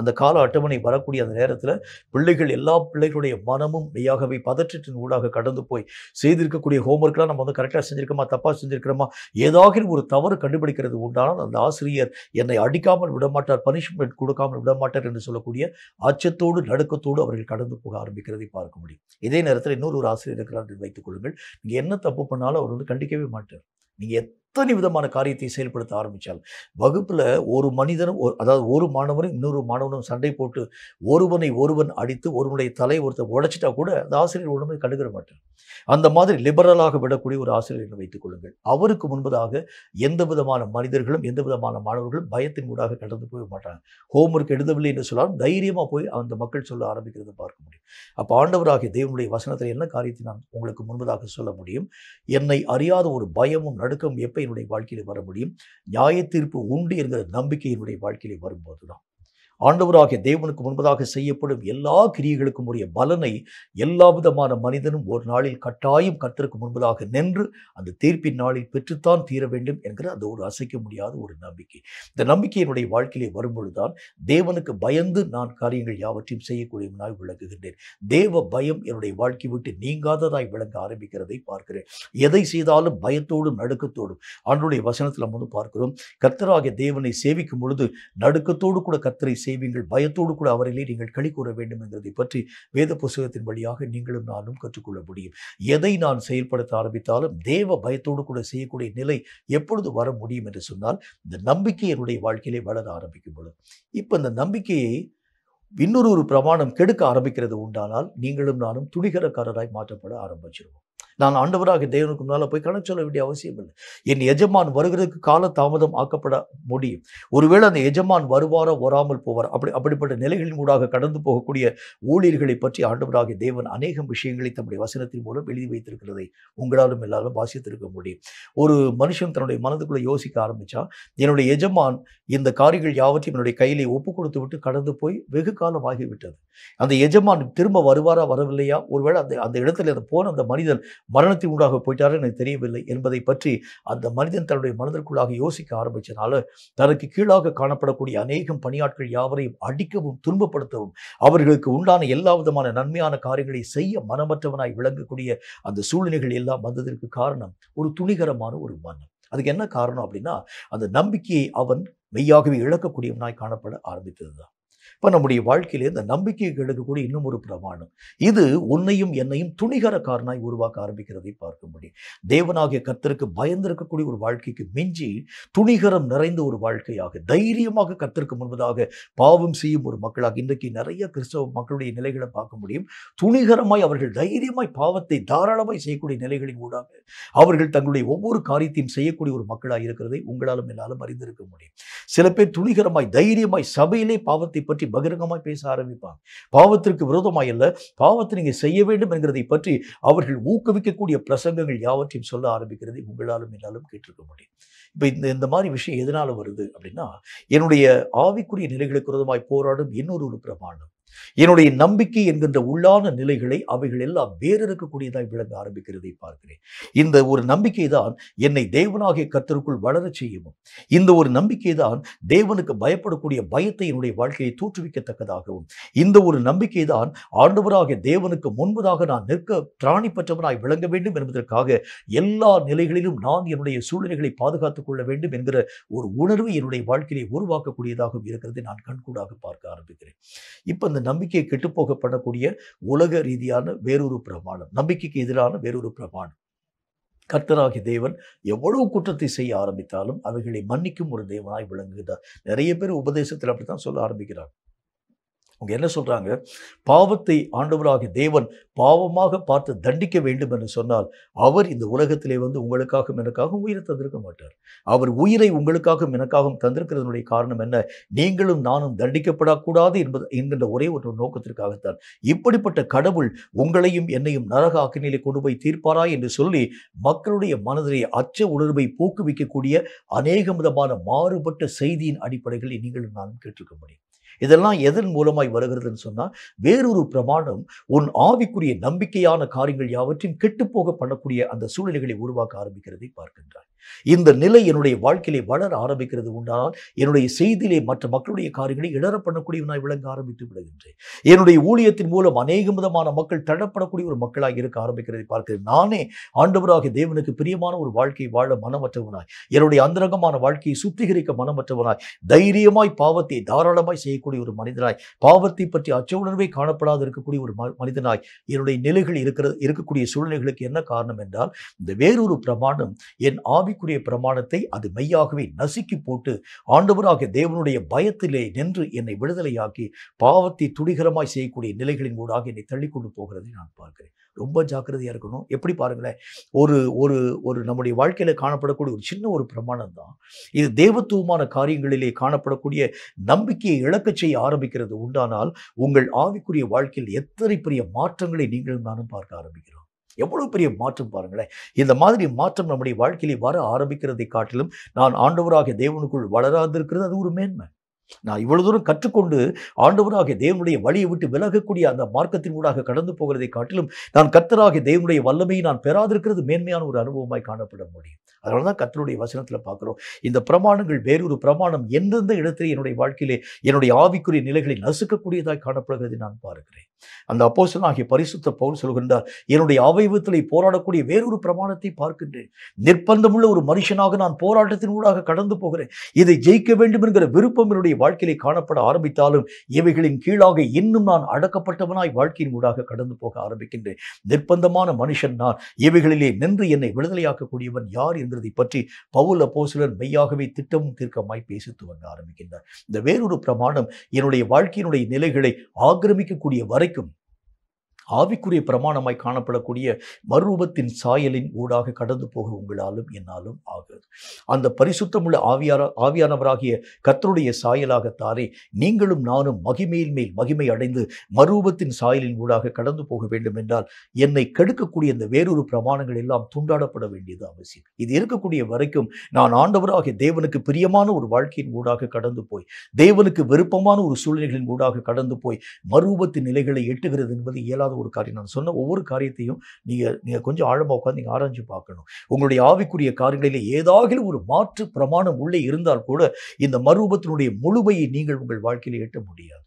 அந்த கால அட்டவணை வரக்கூடிய அந்த நேரத்தில் பிள்ளைகள் எல்லா பிள்ளைகளுடைய மனமும் மெய்யாகவே பதற்றத்தின் ஊடாக கடந்து போய் செய்திருக்கக்கூடிய ஹோம்ஒர்க்லாம் நம்ம வந்து கரெக்டாக செஞ்சுருக்கோமா தப்பாக செஞ்சுருக்கிறோமா ஏதாக ஒரு தவறு கண்டுபிடிக்கிறது உண்டானால் அந்த ஆசிரியர் என்னை அடிக்காமல் விடமாட்டார் பனிஷ்மெண்ட் கொடுக்காமல் விடமாட்டார் என்று சொல்லக்கூடிய அச்சத்தோடு நடுக்கத்தோடு அவர்கள் கடந்து போக ஆரம்பிக்கிறதை பார்க்க முடியும் இதே நேரத்தில் இன்னொரு ஒரு ஆசிரியர் இருக்கிறார் என்று வைத்துக் கொள்ளுங்கள் நீங்கள் என்ன தப்பு பண்ணாலும் அவர் வந்து கண்டிக்கவே மாட்டார் நீங்கள் அத்தனை விதமான காரியத்தை செயல்படுத்த ஆரம்பித்தால் வகுப்பில் ஒரு மனிதனும் அதாவது ஒரு மாணவனும் இன்னொரு மாணவனும் சண்டை போட்டு ஒருவனை ஒருவன் அடித்து ஒருவனுடைய தலை ஒருத்தர் உடைச்சிட்டா கூட அந்த ஆசிரியர் ஒன்றுமே கண்டுகிற மாட்டேன் அந்த மாதிரி லிபரலாக விடக்கூடிய ஒரு ஆசிரியரை வைத்துக் கொள்ளுங்கள் அவருக்கு முன்பதாக எந்த விதமான மனிதர்களும் எந்த விதமான மாணவர்களும் பயத்தின் ஊடாக கடந்து போக மாட்டாங்க ஹோம்ஒர்க் எழுதவில்லை என்று சொன்னாலும் தைரியமாக போய் அந்த மக்கள் சொல்ல ஆரம்பிக்கிறது பார்க்க முடியும் அப்போ ஆண்டவராகிய தெய்வனுடைய வசனத்தில் என்ன காரியத்தை நான் உங்களுக்கு முன்பதாக சொல்ல முடியும் என்னை அறியாத ஒரு பயமும் நடுக்கம் எப்போ என்னுடைய வாழ்க்கையில் வர முடியும் நியாய தீர்ப்பு உண்டு என்கிற நம்பிக்கை என்னுடைய வாழ்க்கையில் வரும்போது தான் ஆண்டவராகிய தேவனுக்கு முன்பதாக செய்யப்படும் எல்லா கிரியைகளுக்கும் உரிய பலனை எல்லா விதமான மனிதனும் ஒரு நாளில் கட்டாயம் கர்த்தருக்கு முன்பதாக நின்று அந்த தீர்ப்பின் நாளில் பெற்றுத்தான் தீர வேண்டும் என்கிற அந்த ஒரு அசைக்க முடியாத ஒரு நம்பிக்கை இந்த நம்பிக்கையினுடைய வாழ்க்கையிலே வரும்பொழுதுதான் தேவனுக்கு பயந்து நான் காரியங்கள் யாவற்றையும் செய்யக்கூடியவனாய் விளங்குகின்றேன் தேவ பயம் என்னுடைய வாழ்க்கை விட்டு நீங்காததாய் விளங்க ஆரம்பிக்கிறதை பார்க்கிறேன் எதை செய்தாலும் பயத்தோடும் நடுக்கத்தோடும் ஆண்டுடைய வசனத்தில் நம்ம வந்து பார்க்கிறோம் கர்த்தராகிய தேவனை சேவிக்கும் பொழுது நடுக்கத்தோடு கூட கத்தரை செய்வீங்கள் பயத்தோடு கூட அவரிலே நீங்கள் களி கூற வேண்டும் என்பதை பற்றி வேத புஸ்தகத்தின் வழியாக நீங்களும் நானும் கற்றுக்கொள்ள முடியும் எதை நான் செயல்படுத்த ஆரம்பித்தாலும் தேவ பயத்தோடு கூட செய்யக்கூடிய நிலை எப்பொழுது வர முடியும் என்று சொன்னால் இந்த நம்பிக்கை என்னுடைய வாழ்க்கையிலே வளர ஆரம்பிக்கும் பொழுது இப்போ இந்த நம்பிக்கையை இன்னொரு ஒரு பிரமாணம் கெடுக்க ஆரம்பிக்கிறது உண்டானால் நீங்களும் நானும் துணிகரக்காரராய் மாற்றப்பட ஆரம்பிச்சிருவோம் நான் ஆண்டவராக தேவனுக்கு மேலே போய் கணக்கு சொல்ல வேண்டிய அவசியம் இல்லை என் எஜமான் வருகிறதுக்கு கால தாமதம் ஆக்கப்பட முடியும் ஒருவேளை அந்த எஜமான் வருவாரோ வராமல் போவார் அப்படி அப்படிப்பட்ட நிலைகளின் ஊடாக கடந்து போகக்கூடிய ஊழியர்களை பற்றி ஆண்டவராக தேவன் அநேகம் விஷயங்களை தம்முடைய வசனத்தின் மூலம் எழுதி வைத்திருக்கிறதை உங்களாலும் எல்லாரும் வாசித்திருக்க முடியும் ஒரு மனுஷன் தன்னுடைய மனதுக்குள்ளே யோசிக்க ஆரம்பித்தா என்னுடைய எஜமான் இந்த காரியங்கள் யாவற்றையும் என்னுடைய கையிலே ஒப்பு கொடுத்து விட்டு கடந்து போய் வெகு காலம் ஆகிவிட்டது அந்த எஜமான் திரும்ப வருவாரா வரவில்லையா ஒருவேளை அந்த அந்த இடத்துல போன அந்த மனிதன் மரணத்தை உண்டாக போயிட்டாரு எனக்கு தெரியவில்லை என்பதை பற்றி அந்த மனிதன் தன்னுடைய மனதிற்குள்ளாக யோசிக்க ஆரம்பித்தனால தனக்கு கீழாக காணப்படக்கூடிய அநேகம் பணியாட்கள் யாவரையும் அடிக்கவும் துன்பப்படுத்தவும் அவர்களுக்கு உண்டான எல்லா விதமான நன்மையான காரியங்களை செய்ய மனமற்றவனாய் விளங்கக்கூடிய அந்த சூழ்நிலைகள் எல்லாம் வந்ததற்கு காரணம் ஒரு துணிகரமான ஒரு மனம் அதுக்கு என்ன காரணம் அப்படின்னா அந்த நம்பிக்கையை அவன் மெய்யாகவே இழக்கக்கூடியவனாய் காணப்பட ஆரம்பித்தது தான் இப்போ நம்முடைய வாழ்க்கையிலே இந்த நம்பிக்கை கிடைக்கக்கூடிய இன்னும் ஒரு பிரமாணம் இது உன்னையும் என்னையும் துணிகரக்காரனாய் உருவாக்க ஆரம்பிக்கிறதை பார்க்க முடியும் தேவனாகிய கர்த்தருக்கு பயந்திருக்கக்கூடிய ஒரு வாழ்க்கைக்கு மிஞ்சி துணிகரம் நிறைந்த ஒரு வாழ்க்கையாக தைரியமாக கத்திற்கு முன்பதாக பாவம் செய்யும் ஒரு மக்களாக இன்றைக்கு நிறைய கிறிஸ்தவ மக்களுடைய நிலைகளை பார்க்க முடியும் துணிகரமாய் அவர்கள் தைரியமாய் பாவத்தை தாராளமாய் செய்யக்கூடிய நிலைகளின் ஊடாக அவர்கள் தங்களுடைய ஒவ்வொரு காரியத்தையும் செய்யக்கூடிய ஒரு மக்களாக இருக்கிறதை உங்களாலும் என்னாலும் அறிந்திருக்க முடியும் சில பேர் துணிகரமாய் தைரியமாய் சபையிலே பாவத்தை பற்றி பகிரங்கமாய் பேச ஆரம்பிப்பாங்க பாவத்திற்கு விரோதமாக இல்லை பாவத்தை நீங்கள் செய்ய வேண்டும் என்கிறதை பற்றி அவர்கள் ஊக்குவிக்கக்கூடிய பிரசங்கங்கள் யாவற்றையும் சொல்ல ஆரம்பிக்கிறதை உங்களாலும் என்னாலும் கேட்டிருக்க முடியும் இப்போ இந்த இந்த மாதிரி விஷயம் எதனால் வருது அப்படின்னா என்னுடைய ஆவிக்குரிய நிலைகளுக்கு விரோதமாய் போராடும் இன்னொரு ஒரு பிரமாணம் என்னுடைய நம்பிக்கை என்கின்ற உள்ளான நிலைகளை அவைகள் எல்லாம் வேறு விளங்க ஆரம்பிக்கிறதை பார்க்கிறேன் இந்த ஒரு நம்பிக்கை தான் என்னை தேவனாகிய கத்தருக்குள் வளர செய்யும் இந்த ஒரு நம்பிக்கை தான் தேவனுக்கு பயப்படக்கூடிய பயத்தை என்னுடைய வாழ்க்கையை தோற்றுவிக்கத்தக்கதாகவும் இந்த ஒரு நம்பிக்கை தான் ஆண்டவராக தேவனுக்கு முன்பதாக நான் நிற்க பிராணி பெற்றவனாய் விளங்க வேண்டும் என்பதற்காக எல்லா நிலைகளிலும் நான் என்னுடைய சூழ்நிலைகளை பாதுகாத்துக் கொள்ள வேண்டும் என்கிற ஒரு உணர்வு என்னுடைய வாழ்க்கையை உருவாக்கக்கூடியதாகவும் இருக்கிறது நான் கண்கூடாக பார்க்க ஆரம்பிக்கிறேன் இப்போ இந்த நம்பிக்கையை கெட்டுப்போக பண்ணக்கூடிய உலக ரீதியான வேறொரு பிரமாணம் நம்பிக்கைக்கு எதிரான வேறொரு பிரமாணம் கர்த்தராகி தேவன் எவ்வளவு குற்றத்தை செய்ய ஆரம்பித்தாலும் அவைகளை மன்னிக்கும் ஒரு தேவனாய் விளங்குகிறார் நிறைய பேர் உபதேசத்தில் அப்படித்தான் சொல்ல ஆரம்பிக்கிறார்கள் அவங்க என்ன சொல்கிறாங்க பாவத்தை ஆண்டவராகிய தேவன் பாவமாக பார்த்து தண்டிக்க வேண்டும் என்று சொன்னால் அவர் இந்த உலகத்திலே வந்து உங்களுக்காகவும் எனக்காகவும் உயிரை தந்திருக்க மாட்டார் அவர் உயிரை உங்களுக்காகவும் எனக்காகவும் தந்திருக்கிறதனுடைய காரணம் என்ன நீங்களும் நானும் தண்டிக்கப்படக்கூடாது என்பது என்கின்ற ஒரே ஒரு நோக்கத்திற்காகத்தான் இப்படிப்பட்ட கடவுள் உங்களையும் என்னையும் நரக அக்கினியிலே கொண்டு போய் தீர்ப்பாரா என்று சொல்லி மக்களுடைய மனதிலே அச்ச உணர்வை போக்குவிக்கக்கூடிய அநேக விதமான மாறுபட்ட செய்தியின் அடிப்படைகளை நீங்களும் நானும் கேட்டிருக்க முடியும் இதெல்லாம் எதன் மூலமாய் வருகிறதுன்னு சொன்னால் வேறொரு பிரமாணம் உன் ஆவிக்குரிய நம்பிக்கையான காரியங்கள் யாவற்றையும் கெட்டுப்போக பண்ணக்கூடிய அந்த சூழ்நிலைகளை உருவாக்க ஆரம்பிக்கிறதை பார்க்கின்றாய் இந்த நிலை என்னுடைய வாழ்க்கையிலே வளர ஆரம்பிக்கிறது உண்டால் என்னுடைய செய்தியிலே மற்ற மக்களுடைய காரியங்களை இடர பண்ணக்கூடியவனாய் விளங்க ஆரம்பித்து விடுகின்றேன் என்னுடைய ஊழியத்தின் மூலம் அநேக விதமான மக்கள் தடப்படக்கூடிய ஒரு மக்களாக இருக்க ஆரம்பிக்கிறதை பார்க்கிறேன் நானே ஆண்டவராக தேவனுக்கு பிரியமான ஒரு வாழ்க்கையை வாழ மனமற்றவனாய் என்னுடைய அந்தரங்கமான வாழ்க்கையை சுத்திகரிக்க மனமற்றவனாய் தைரியமாய் பாவத்தை தாராளமாய் செய்ய இருக்கக்கூடிய ஒரு மனிதனாய் பாவத்தை பற்றி அச்ச உணர்வை காணப்படாது இருக்கக்கூடிய ஒரு மனிதனாய் என்னுடைய நிலைகள் இருக்கிறது இருக்கக்கூடிய சூழ்நிலைகளுக்கு என்ன காரணம் என்றால் இந்த வேறொரு பிரமாணம் என் ஆவிக்குரிய பிரமாணத்தை அது மெய்யாகவே நசுக்கி போட்டு ஆண்டவராக தேவனுடைய பயத்திலே நின்று என்னை விடுதலையாக்கி பாவத்தை துடிகரமாய் செய்யக்கூடிய நிலைகளின் ஊடாக என்னை தள்ளிக்கொண்டு போகிறதை நான் பார்க்கிறேன் ரொம்ப ஜாக்கிரதையாக இருக்கணும் எப்படி பாருங்களேன் ஒரு ஒரு ஒரு நம்முடைய வாழ்க்கையில் காணப்படக்கூடிய ஒரு சின்ன ஒரு பிரமாணம் தான் இது தேவத்துவமான காரியங்களிலே காணப்படக்கூடிய நம்பிக்கையை இழக்கச் செய்ய ஆரம்பிக்கிறது உண்டானால் உங்கள் ஆவிக்குரிய வாழ்க்கையில் எத்தனை பெரிய மாற்றங்களை நீங்கள் நானும் பார்க்க ஆரம்பிக்கிறோம் எவ்வளவு பெரிய மாற்றம் பாருங்களேன் இந்த மாதிரி மாற்றம் நம்முடைய வாழ்க்கையிலே வர ஆரம்பிக்கிறதை காட்டிலும் நான் ஆண்டவராக தேவனுக்குள் வளராதிருக்கிறது அது ஒரு மேன்மை நான் இவ்வளவு தூரம் கற்றுக்கொண்டு ஆண்டவராக தேவனுடைய வழியை விட்டு விலகக்கூடிய அந்த மார்க்கத்தின் ஊடாக கடந்து போகிறதை காட்டிலும் நான் கத்தராக தேவனுடைய வல்லமையை நான் பெறாதிருக்கிறது மேன்மையான ஒரு அனுபவமாய் காணப்பட முடியும் அதனால தான் கத்தருடைய வசனத்தில் பார்க்குறோம் இந்த பிரமாணங்கள் வேறொரு பிரமாணம் எந்தெந்த இடத்திலே என்னுடைய வாழ்க்கையிலே என்னுடைய ஆவிக்குரிய நிலைகளை நசுக்கக்கூடியதாய் காணப்படுகிறது நான் பார்க்கிறேன் அந்த அப்போசன் ஆகிய பரிசுத்த பவுன் சொல்கின்றார் என்னுடைய அவயவத்தில் போராடக்கூடிய வேறொரு பிரமாணத்தை பார்க்கின்றேன் நிர்பந்தமுள்ள ஒரு மனுஷனாக நான் போராட்டத்தின் ஊடாக கடந்து போகிறேன் இதை ஜெயிக்க வேண்டும் என்கிற விருப்பம் என்னுடைய என்னுடைய வாழ்க்கையிலே காணப்பட ஆரம்பித்தாலும் இவைகளின் கீழாக இன்னும் நான் அடக்கப்பட்டவனாய் வாழ்க்கையின் ஊடாக கடந்து போக ஆரம்பிக்கின்றேன் நிர்பந்தமான மனுஷன் நான் இவைகளிலே நின்று என்னை விடுதலையாக்கக்கூடியவன் யார் என்றதை பற்றி பவுல் அப்போசுலன் மெய்யாகவே திட்டமும் தீர்க்கமாய் பேசி துவங்க ஆரம்பிக்கின்றார் இந்த வேறொரு பிரமாணம் என்னுடைய வாழ்க்கையினுடைய நிலைகளை ஆக்கிரமிக்கக்கூடிய வரைக்கும் ஆவிக்குரிய பிரமாணமாய் காணப்படக்கூடிய மறுரூபத்தின் சாயலின் ஊடாக கடந்து போக உங்களாலும் என்னாலும் ஆகாது அந்த பரிசுத்தமுள்ள ஆவியார ஆவியானவராகிய கத்தருடைய சாயலாகத்தாரே நீங்களும் நானும் மகிமையின் மேல் மகிமை அடைந்து மறுரூபத்தின் சாயலின் ஊடாக கடந்து போக வேண்டும் என்றால் என்னை கெடுக்கக்கூடிய இந்த வேறொரு பிரமாணங்கள் எல்லாம் துண்டாடப்பட வேண்டியது அவசியம் இது இருக்கக்கூடிய வரைக்கும் நான் ஆண்டவராகிய தேவனுக்கு பிரியமான ஒரு வாழ்க்கையின் ஊடாக கடந்து போய் தேவனுக்கு விருப்பமான ஒரு சூழ்நிலைகளின் ஊடாக கடந்து போய் மறுரூபத்தின் நிலைகளை எட்டுகிறது என்பது இயலாத ஒரு காரியம் நான் சொன்ன ஒவ்வொரு காரியத்தையும் நீங்கள் நீங்கள் கொஞ்சம் ஆழமாக உட்காந்து நீங்கள் ஆராய்ஞ்சு பார்க்கணும் உங்களுடைய ஆவிக்குரிய காரியங்களில் ஏதாவது ஒரு மாற்று பிரமாணம் உள்ளே இருந்தால் கூட இந்த மறுபத்தினுடைய முழுமையை நீங்கள் உங்கள் வாழ்க்கையில் எட்ட முடியாது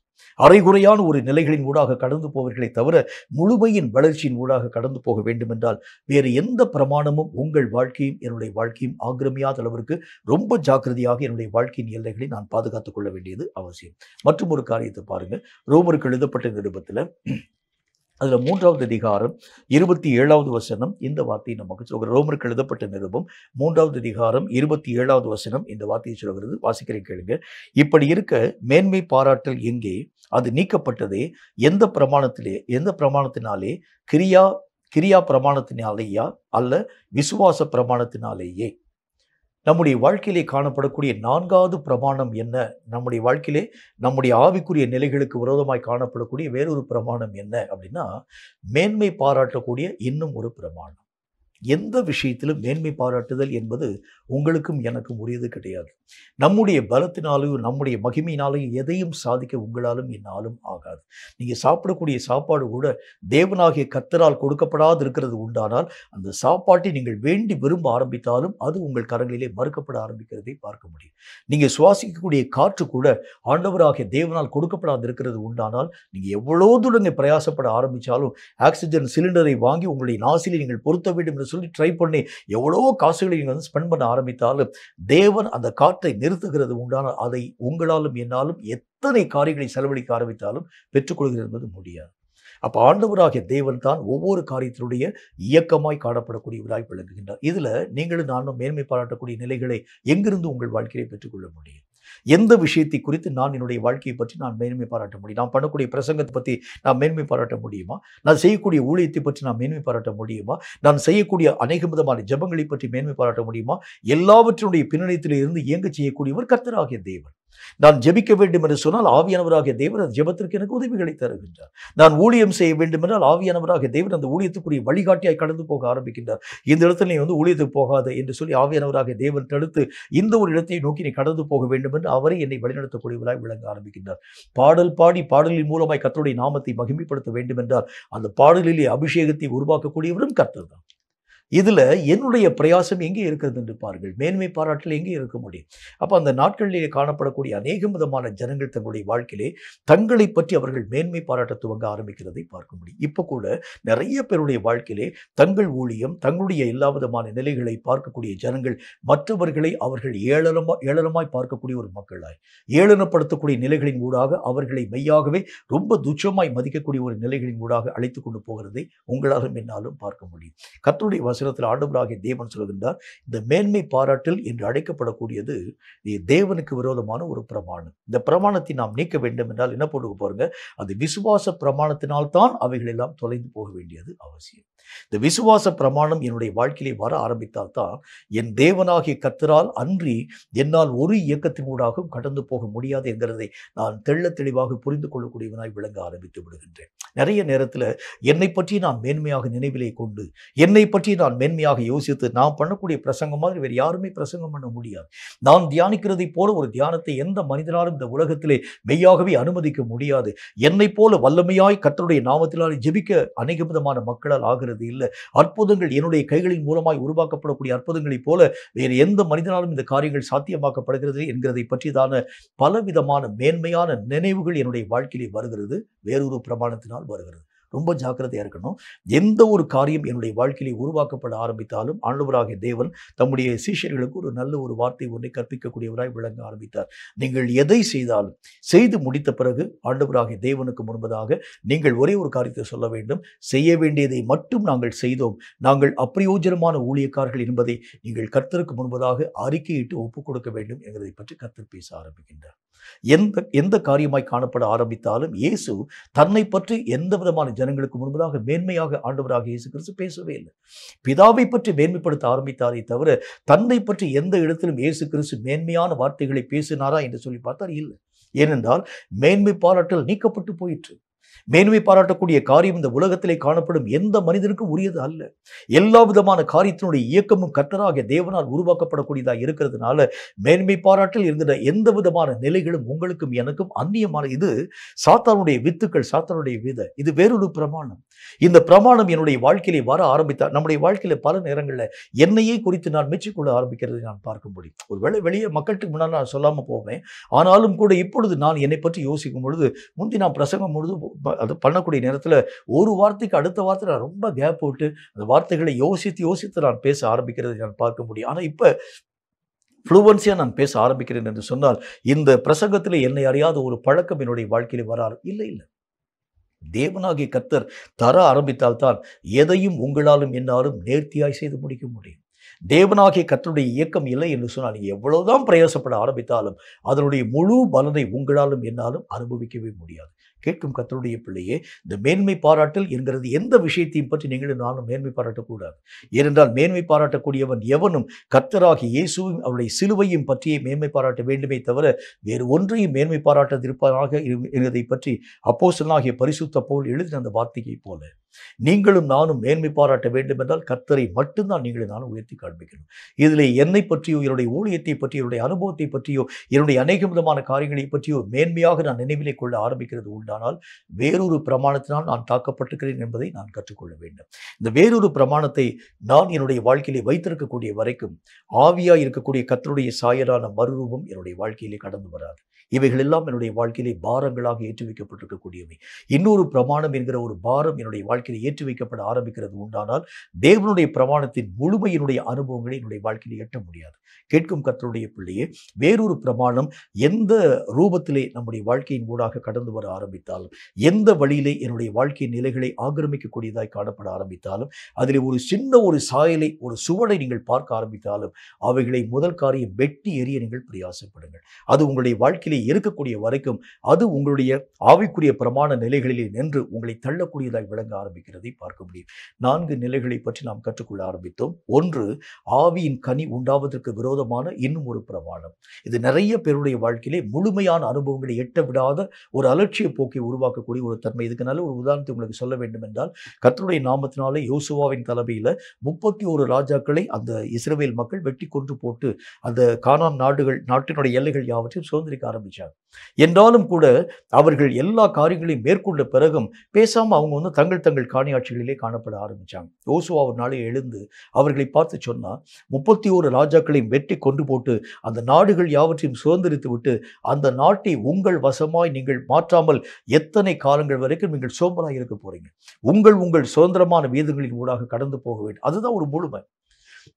அரைகுறையான ஒரு நிலைகளின் ஊடாக கடந்து போவர்களை தவிர முழுமையின் வளர்ச்சியின் ஊடாக கடந்து போக வேண்டும் என்றால் வேறு எந்த பிரமாணமும் உங்கள் வாழ்க்கையும் என்னுடைய வாழ்க்கையும் ஆக்கிரமியாத அளவிற்கு ரொம்ப ஜாக்கிரதையாக என்னுடைய வாழ்க்கையின் எல்லைகளை நான் பாதுகாத்துக் கொள்ள வேண்டியது அவசியம் மற்றும் ஒரு காரியத்தை பாருங்கள் ரோமருக்கு எழுதப்பட்ட நிருபத்தில் அதில் மூன்றாவது அதிகாரம் இருபத்தி ஏழாவது வசனம் இந்த வார்த்தையை நமக்கு சொல்கிற ரோமருக்கு எழுதப்பட்ட நிருபம் மூன்றாவது அதிகாரம் இருபத்தி ஏழாவது வசனம் இந்த வார்த்தையை சொல்கிறது வாசிக்கிறேன் கேளுங்க இப்படி இருக்க மேன்மை பாராட்டல் எங்கே அது நீக்கப்பட்டதே எந்த பிரமாணத்திலே எந்த பிரமாணத்தினாலே கிரியா கிரியா பிரமாணத்தினாலேயா அல்ல விசுவாச பிரமாணத்தினாலேயே நம்முடைய வாழ்க்கையிலே காணப்படக்கூடிய நான்காவது பிரமாணம் என்ன நம்முடைய வாழ்க்கையிலே நம்முடைய ஆவிக்குரிய நிலைகளுக்கு விரோதமாய் காணப்படக்கூடிய வேறொரு பிரமாணம் என்ன அப்படின்னா மேன்மை பாராட்டக்கூடிய இன்னும் ஒரு பிரமாணம் எந்த விஷயத்திலும் மேன்மை பாராட்டுதல் என்பது உங்களுக்கும் எனக்கும் உரியது கிடையாது நம்முடைய பலத்தினாலும் நம்முடைய மகிமையினாலும் எதையும் சாதிக்க உங்களாலும் என்னாலும் ஆகாது நீங்கள் சாப்பிடக்கூடிய சாப்பாடு கூட தேவனாகிய கத்தரால் கொடுக்கப்படாது இருக்கிறது உண்டானால் அந்த சாப்பாட்டை நீங்கள் வேண்டி விரும்ப ஆரம்பித்தாலும் அது உங்கள் கரங்களிலே மறுக்கப்பட ஆரம்பிக்கிறதை பார்க்க முடியும் நீங்கள் சுவாசிக்கக்கூடிய காற்று கூட ஆண்டவராகிய தேவனால் கொடுக்கப்படாது இருக்கிறது உண்டானால் நீங்கள் எவ்வளோ தூரங்க பிரயாசப்பட ஆரம்பித்தாலும் ஆக்சிஜன் சிலிண்டரை வாங்கி உங்களுடைய நாசிலை நீங்கள் பொருத்த வேண்டும் சொல்லி ட்ரை பண்ணி எவ்வளோ காசுகளை நீங்கள் வந்து ஸ்பெண்ட் பண்ண ஆரம்பித்தாலும் தேவன் அந்த காற்றை நிறுத்துகிறது உண்டான அதை உங்களாலும் என்னாலும் எத்தனை காரியங்களை செலவழிக்க ஆரம்பித்தாலும் பெற்றுக்கொள்கிறது என்பது முடியாது அப்போ ஆண்டவராகிய தேவன் தான் ஒவ்வொரு காரியத்தினுடைய இயக்கமாய் காணப்படக்கூடியவராய் விளங்குகின்றார் இதில் நீங்களும் நானும் மேன்மை பாராட்டக்கூடிய நிலைகளை எங்கிருந்து உங்கள் வாழ்க்கையை பெற்றுக்கொள்ள முடியும் எந்த விஷயத்தை குறித்து நான் என்னுடைய வாழ்க்கையை பற்றி நான் மேன்மை பாராட்ட முடியும் நான் பண்ணக்கூடிய பிரசங்கத்தை பற்றி நான் மேன்மை பாராட்ட முடியுமா நான் செய்யக்கூடிய ஊழியத்தை பற்றி நான் மேன்மை பாராட்ட முடியுமா நான் செய்யக்கூடிய அநேக விதமான ஜபங்களை பற்றி மேன்மை பாராட்ட முடியுமா எல்லாவற்றினுடைய பின்னணியத்திலிருந்து இயங்க செய்யக்கூடியவர் கர்த்தராகிய தேவன் நான் ஜெபிக்க வேண்டும் என்று சொன்னால் ஆவியானவராக தேவர் அந்த ஜெபத்திற்கு எனக்கு உதவிகளை தருகின்றார் நான் ஊழியம் செய்ய வேண்டும் என்றால் ஆவியானவராக தேவர் அந்த ஊழியத்துக்குரிய வழிகாட்டியாய் கடந்து போக ஆரம்பிக்கின்றார் இந்த இடத்துல நீ வந்து ஊழியத்துக்கு போகாத என்று சொல்லி ஆவியானவராக தேவர் தடுத்து இந்த ஒரு இடத்தை நோக்கி நீ கடந்து போக வேண்டும் என்று அவரை என்னை வழிநடத்தக்கூடியவராய் விளங்க ஆரம்பிக்கின்றார் பாடல் பாடி பாடலின் மூலமாய் கத்தருடைய நாமத்தை மகிமைப்படுத்த வேண்டும் என்றால் அந்த பாடலிலே அபிஷேகத்தை உருவாக்கக்கூடியவரும் கர்த்தர் தான் இதில் என்னுடைய பிரயாசம் எங்கே இருக்கிறது என்று பாருங்கள் மேன்மை பாராட்டில் எங்கே இருக்க முடியும் அப்போ அந்த நாட்களிலே காணப்படக்கூடிய அநேக விதமான ஜனங்கள் தங்களுடைய வாழ்க்கையிலே தங்களை பற்றி அவர்கள் மேன்மை பாராட்ட துவங்க ஆரம்பிக்கிறதை பார்க்க முடியும் இப்போ கூட நிறைய பேருடைய வாழ்க்கையிலே தங்கள் ஊழியம் தங்களுடைய எல்லா விதமான நிலைகளை பார்க்கக்கூடிய ஜனங்கள் மற்றவர்களை அவர்கள் ஏளனமா ஏளனமாய் பார்க்கக்கூடிய ஒரு மக்களாய் ஏளனப்படுத்தக்கூடிய நிலைகளின் ஊடாக அவர்களை மெய்யாகவே ரொம்ப துச்சமாய் மதிக்கக்கூடிய ஒரு நிலைகளின் ஊடாக அழைத்து கொண்டு போகிறதை உங்களாலும் என்னாலும் பார்க்க முடியும் கத்தருடைய வசனத்தில் ஆண்டவராகிய தேவன் சொல்கின்றார் இந்த மேன்மை பாராட்டில் என்று அழைக்கப்படக்கூடியது தேவனுக்கு விரோதமான ஒரு பிரமாணம் இந்த பிரமாணத்தை நாம் நீக்க வேண்டும் என்றால் என்ன போட்டுக்க பாருங்க அது விசுவாச பிரமாணத்தினால்தான் அவைகளெல்லாம் தொலைந்து போக வேண்டியது அவசியம் இந்த விசுவாச பிரமாணம் என்னுடைய வாழ்க்கையிலே வர ஆரம்பித்தால் தான் என் தேவனாகிய கத்தரால் அன்றி என்னால் ஒரு இயக்கத்தினூடாகவும் கடந்து போக முடியாது என்கிறதை நான் தெள்ள தெளிவாக புரிந்து கொள்ளக்கூடியவனாய் விளங்க ஆரம்பித்து விடுகின்றேன் நிறைய நேரத்தில் என்னை பற்றி நான் மேன்மையாக நினைவிலே கொண்டு என்னை பற்றி நான் மேன்மையாக யோசித்து நான் பண்ணக்கூடிய பிரசங்கம் மாதிரி வேறு யாருமே பிரசங்கம் பண்ண முடியாது நான் தியானிக்கிறதை போல ஒரு தியானத்தை எந்த மனிதனாலும் இந்த உலகத்திலே மெய்யாகவே அனுமதிக்க முடியாது என்னை போல வல்லமையாய் கத்தருடைய நாமத்தினால் ஜெபிக்க அநேக விதமான மக்களால் ஆகிறது உருவாக்கப்படுகிறது இல்லை அற்புதங்கள் என்னுடைய கைகளின் மூலமாய் உருவாக்கப்படக்கூடிய அற்புதங்களைப் போல வேறு எந்த மனிதனாலும் இந்த காரியங்கள் சாத்தியமாக்கப்படுகிறது என்கிறதை பற்றியதான பலவிதமான மேன்மையான நினைவுகள் என்னுடைய வாழ்க்கையிலே வருகிறது வேறொரு பிரமாணத்தினால் வருகிறது ரொம்ப ஜாக்கிரதையாக இருக்கணும் எந்த ஒரு காரியம் என்னுடைய வாழ்க்கையிலே உருவாக்கப்பட ஆரம்பித்தாலும் ஆண்டவராகிய தேவன் தம்முடைய சீஷர்களுக்கு ஒரு நல்ல ஒரு வார்த்தை ஒன்றை கற்பிக்கக்கூடியவராய் விளங்க ஆரம்பித்தார் நீங்கள் எதை செய்தாலும் செய்து முடித்த பிறகு ஆண்டவராகிய தேவனுக்கு முன்பதாக நீங்கள் ஒரே ஒரு காரியத்தை சொல்ல வேண்டும் செய்ய வேண்டியதை மட்டும் நாங்கள் செய்தோம் நாங்கள் அப்பிரயோஜனமான ஊழியக்காரர்கள் என்பதை நீங்கள் கர்த்தருக்கு முன்பதாக அறிக்கையிட்டு ஒப்புக் கொடுக்க வேண்டும் என்கிறதை பற்றி கர்த்தர் பேச ஆரம்பிக்கின்றார் எந்த எந்த காரியமாய் காணப்பட ஆரம்பித்தாலும் இயேசு தன்னை பற்றி எந்த விதமான ஜனங்களுக்கு முன்பதாக மேன்மையாக ஆண்டவராக இயேசு கிறிஸ்து பேசவே இல்லை பிதாவை பற்றி மேன்மைப்படுத்த ஆரம்பித்தாரே தவிர தந்தை பற்றி எந்த இடத்திலும் இயேசு கிறிஸ்து மேன்மையான வார்த்தைகளை பேசினாரா என்று சொல்லி பார்த்தார் இல்லை ஏனென்றால் மேன்மை பாராட்டல் நீக்கப்பட்டு போயிற்று மேன்மை பாராட்டக்கூடிய காரியம் இந்த உலகத்திலே காணப்படும் எந்த மனிதனுக்கும் உரியது அல்ல எல்லா விதமான காரியத்தினுடைய இயக்கமும் கத்தராக தேவனால் உருவாக்கப்படக்கூடியதாக இருக்கிறதுனால மேன்மை பாராட்டில் இருந்த எந்த விதமான நிலைகளும் உங்களுக்கும் எனக்கும் அந்நியமான இது சாத்தானுடைய வித்துக்கள் சாத்தானுடைய வித இது வேறொரு பிரமாணம் இந்த பிரமாணம் என்னுடைய வாழ்க்கையிலே வர ஆரம்பித்தார் நம்முடைய வாழ்க்கையில பல நேரங்களில் என்னையே குறித்து நான் மெச்சிக்கொள்ள ஆரம்பிக்கிறது நான் பார்க்க முடியும் ஒருவேளை வெளியே மக்களுக்கு முன்னால் நான் சொல்லாமல் போவேன் ஆனாலும் கூட இப்பொழுது நான் என்னை பற்றி யோசிக்கும் பொழுது முந்தி நான் பிரசங்கம் பொழுது அது பண்ணக்கூடிய நேரத்தில் ஒரு வார்த்தைக்கு அடுத்த வார்த்தை நான் ரொம்ப கேப் போட்டு அந்த வார்த்தைகளை யோசித்து யோசித்து நான் பேச ஆரம்பிக்கிறது நான் பார்க்க முடியும் ஆனால் இப்போ ஃப்ளூவன்சியாக நான் பேச ஆரம்பிக்கிறேன் என்று சொன்னால் இந்த பிரசங்கத்தில் என்னை அறியாத ஒரு பழக்கம் என்னுடைய வாழ்க்கையில் வராது இல்லை இல்லை தேவனாகிய கத்தர் தர ஆரம்பித்தால்தான் எதையும் உங்களாலும் என்னாலும் நேர்த்தியாய் செய்து முடிக்க முடியும் தேவனாகிய கத்தருடைய இயக்கம் இல்லை என்று சொன்னால் எவ்வளவுதான் பிரயாசப்பட ஆரம்பித்தாலும் அதனுடைய முழு பலனை உங்களாலும் என்னாலும் அனுபவிக்கவே முடியாது கேட்கும் கத்தருடைய பிள்ளையே இந்த மேன்மை பாராட்டல் என்கிறது எந்த விஷயத்தையும் பற்றி நீங்களும் நானும் மேன்மை பாராட்டக்கூடாது ஏனென்றால் மேன்மை பாராட்டக்கூடியவன் எவனும் கத்தராகி இயேசுவும் அவருடைய சிலுவையும் பற்றியே மேன்மை பாராட்ட வேண்டுமே தவிர வேறு ஒன்றையும் மேன்மை பாராட்டத்திருப்பதாக என்பதை பற்றி அப்போசனாகிய பரிசுத்த போல் எழுதின அந்த வார்த்தையை போல நீங்களும் நானும் மேன்மை பாராட்ட வேண்டும் என்றால் கத்தரை மட்டும்தான் நீங்களும் நானும் உயர்த்தி காண்பிக்கணும் இதில் என்னை பற்றியோ என்னுடைய ஊழியத்தை பற்றியோ என்னுடைய அனுபவத்தை பற்றியோ என்னுடைய அநேக விதமான காரியங்களை பற்றியோ மேன்மையாக நான் நினைவிலே கொள்ள ஆரம்பிக்கிறது உண்டா அப்படியானால் வேறொரு பிரமாணத்தினால் நான் தாக்கப்பட்டிருக்கிறேன் என்பதை நான் கற்றுக்கொள்ள வேண்டும் இந்த வேறொரு பிரமாணத்தை நான் என்னுடைய வாழ்க்கையிலே வைத்திருக்கக்கூடிய வரைக்கும் ஆவியாக இருக்கக்கூடிய கத்தருடைய சாயலான மறுரூபம் என்னுடைய வாழ்க்கையிலே கடந்து வராது இவைகள் எல்லாம் என்னுடைய வாழ்க்கையிலே பாரங்களாக ஏற்றி வைக்கப்பட்டிருக்கக்கூடியவை இன்னொரு பிரமாணம் என்கிற ஒரு பாரம் என்னுடைய வாழ்க்கையில் ஏற்றி வைக்கப்பட ஆரம்பிக்கிறது உண்டானால் தேவனுடைய பிரமாணத்தின் முழுமையினுடைய அனுபவங்களை என்னுடைய வாழ்க்கையில் எட்ட முடியாது கேட்கும் கத்தருடைய பிள்ளையே வேறொரு பிரமாணம் எந்த ரூபத்திலே நம்முடைய வாழ்க்கையின் ஊடாக கடந்து வர ஆரம்பி ஆரம்பித்தாலும் எந்த வழியிலே என்னுடைய வாழ்க்கை நிலைகளை ஆக்கிரமிக்கக்கூடியதாய் காணப்பட ஆரம்பித்தாலும் அதில் ஒரு சின்ன ஒரு சாயலை ஒரு சுவடை நீங்கள் பார்க்க ஆரம்பித்தாலும் அவைகளை முதல் காரியம் வெட்டி எரிய நீங்கள் பிரயாசப்படுங்கள் அது உங்களுடைய வாழ்க்கையிலே இருக்கக்கூடிய வரைக்கும் அது உங்களுடைய ஆவிக்குரிய பிரமாண நிலைகளிலே நின்று உங்களை தள்ளக்கூடியதாய் விளங்க ஆரம்பிக்கிறதை பார்க்க முடியும் நான்கு நிலைகளை பற்றி நாம் கற்றுக்கொள்ள ஆரம்பித்தோம் ஒன்று ஆவியின் கனி உண்டாவதற்கு விரோதமான இன்னும் ஒரு பிரமாணம் இது நிறைய பேருடைய வாழ்க்கையிலே முழுமையான அனுபவங்களை எட்ட விடாத ஒரு அலட்சிய போக்கு போக்கை உருவாக்கக்கூடிய ஒரு தன்மை இதுக்குனால ஒரு உதாரணத்தை உங்களுக்கு சொல்ல வேண்டும் என்றால் கத்தனுடைய நாமத்தினாலே யோசுவாவின் தலைமையில் முப்பத்தி ஒரு ராஜாக்களை அந்த இஸ்ரேல் மக்கள் வெட்டி கொன்று போட்டு அந்த காணான் நாடுகள் நாட்டினுடைய எல்லைகள் யாவற்றையும் சுதந்திரிக்க ஆரம்பித்தாங்க என்றாலும் கூட அவர்கள் எல்லா காரியங்களையும் மேற்கொண்ட பிறகும் பேசாமல் அவங்க வந்து தங்கள் தங்கள் காணியாட்சிகளிலே காணப்பட ஆரம்பித்தாங்க யோசுவா ஒரு நாளே எழுந்து அவர்களை பார்த்து சொன்னால் முப்பத்தி ஒரு ராஜாக்களையும் வெட்டி கொண்டு போட்டு அந்த நாடுகள் யாவற்றையும் சுதந்திரித்து விட்டு அந்த நாட்டை உங்கள் வசமாய் நீங்கள் மாற்றாமல் எத்தனை காலங்கள் வரைக்கும் நீங்கள் சோம்பலாக இருக்க போகிறீங்க உங்கள் உங்கள் சுதந்திரமான வீதங்களின் ஊடாக கடந்து போக வேண்டும் அதுதான் ஒரு முழுமை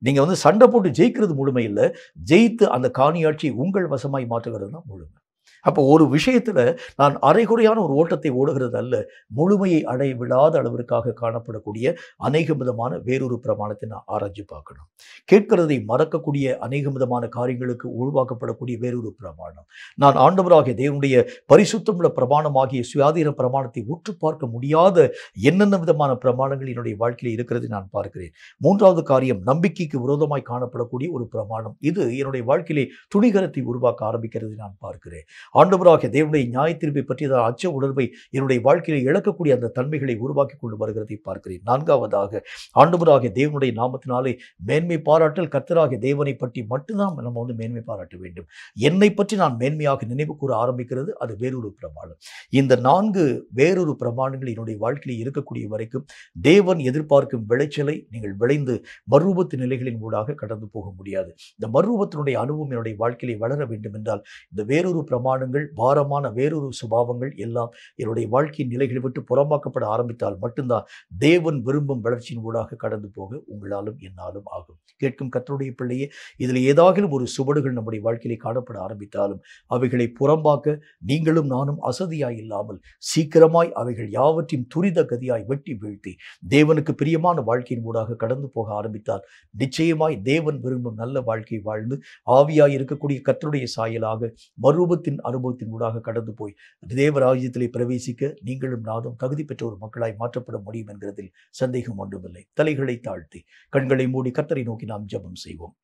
நீங்கள் வந்து சண்டை போட்டு ஜெயிக்கிறது முழுமை இல்லை ஜெயித்து அந்த காணியாட்சி உங்கள் வசமாய் மாற்றுகிறது தான் முழுமை அப்போ ஒரு விஷயத்தில் நான் அரைகுறையான ஒரு ஓட்டத்தை ஓடுகிறது அல்ல முழுமையை அடைய விடாத அளவிற்காக காணப்படக்கூடிய அநேக விதமான வேறொரு பிரமாணத்தை நான் ஆராய்ச்சி பார்க்கணும் கேட்கிறதை மறக்கக்கூடிய அநேக விதமான காரியங்களுக்கு உருவாக்கப்படக்கூடிய வேறொரு பிரமாணம் நான் ஆண்டவராகிய தேவனுடைய பரிசுத்தமுள்ள பிரமாணம் ஆகிய சுயாதீன பிரமாணத்தை உற்று பார்க்க முடியாத என்னென்ன விதமான பிரமாணங்கள் என்னுடைய வாழ்க்கையில் இருக்கிறது நான் பார்க்கிறேன் மூன்றாவது காரியம் நம்பிக்கைக்கு விரோதமாய் காணப்படக்கூடிய ஒரு பிரமாணம் இது என்னுடைய வாழ்க்கையிலே துணிகரத்தை உருவாக்க ஆரம்பிக்கிறது நான் பார்க்கிறேன் ஆண்டவராக தேவனுடைய நியாய தீர்ப்பை பற்றிய அச்ச உணர்வை என்னுடைய வாழ்க்கையில் இழக்கக்கூடிய அந்த தன்மைகளை உருவாக்கி கொண்டு வருகிறதை பார்க்கிறேன் நான்காவதாக ஆண்டவராக தேவனுடைய நாமத்தினாலே மேன்மை பாராட்டல் கர்த்தராக தேவனை பற்றி மட்டும்தான் நம்ம வந்து மேன்மை பாராட்ட வேண்டும் என்னை பற்றி நான் மேன்மையாக நினைவு கூற ஆரம்பிக்கிறது அது வேறொரு பிரமாணம் இந்த நான்கு வேறொரு பிரமாணங்கள் என்னுடைய வாழ்க்கையில் இருக்கக்கூடிய வரைக்கும் தேவன் எதிர்பார்க்கும் விளைச்சலை நீங்கள் விளைந்து மறுரூபத்து நிலைகளின் ஊடாக கடந்து போக முடியாது இந்த மறுரூபத்தினுடைய அனுபவம் என்னுடைய வாழ்க்கையிலே வளர வேண்டும் என்றால் இந்த வேறொரு பிரமாணம் அவமானங்கள் பாரமான வேறொரு சுபாவங்கள் எல்லாம் என்னுடைய வாழ்க்கையின் நிலைகளை விட்டு புறம்பாக்கப்பட ஆரம்பித்தால் மட்டும்தான் தேவன் விரும்பும் வளர்ச்சியின் ஊடாக கடந்து போக உங்களாலும் என்னாலும் ஆகும் கேட்கும் கத்தருடைய பிள்ளையே இதில் ஏதாகிலும் ஒரு சுவடுகள் நம்முடைய வாழ்க்கையிலே காணப்பட ஆரம்பித்தாலும் அவைகளை புறம்பாக்க நீங்களும் நானும் அசதியாய் இல்லாமல் சீக்கிரமாய் அவைகள் யாவற்றையும் துரித கதியாய் வெட்டி வீழ்த்தி தேவனுக்கு பிரியமான வாழ்க்கையின் ஊடாக கடந்து போக ஆரம்பித்தால் நிச்சயமாய் தேவன் விரும்பும் நல்ல வாழ்க்கை வாழ்ந்து ஆவியாய் இருக்கக்கூடிய கத்தருடைய சாயலாக மறுபத்தின் அனுபவத்தின் ஊடாக கடந்து போய் தேவ ராஜ்யத்திலே பிரவேசிக்க நீங்களும் நானும் தகுதி பெற்ற ஒரு மக்களாய் மாற்றப்பட முடியும் என்கிறதில் சந்தேகம் ஒன்றுமில்லை தலைகளை தாழ்த்தி கண்களை மூடி கத்தரை நோக்கி நாம் ஜபம் செய்வோம்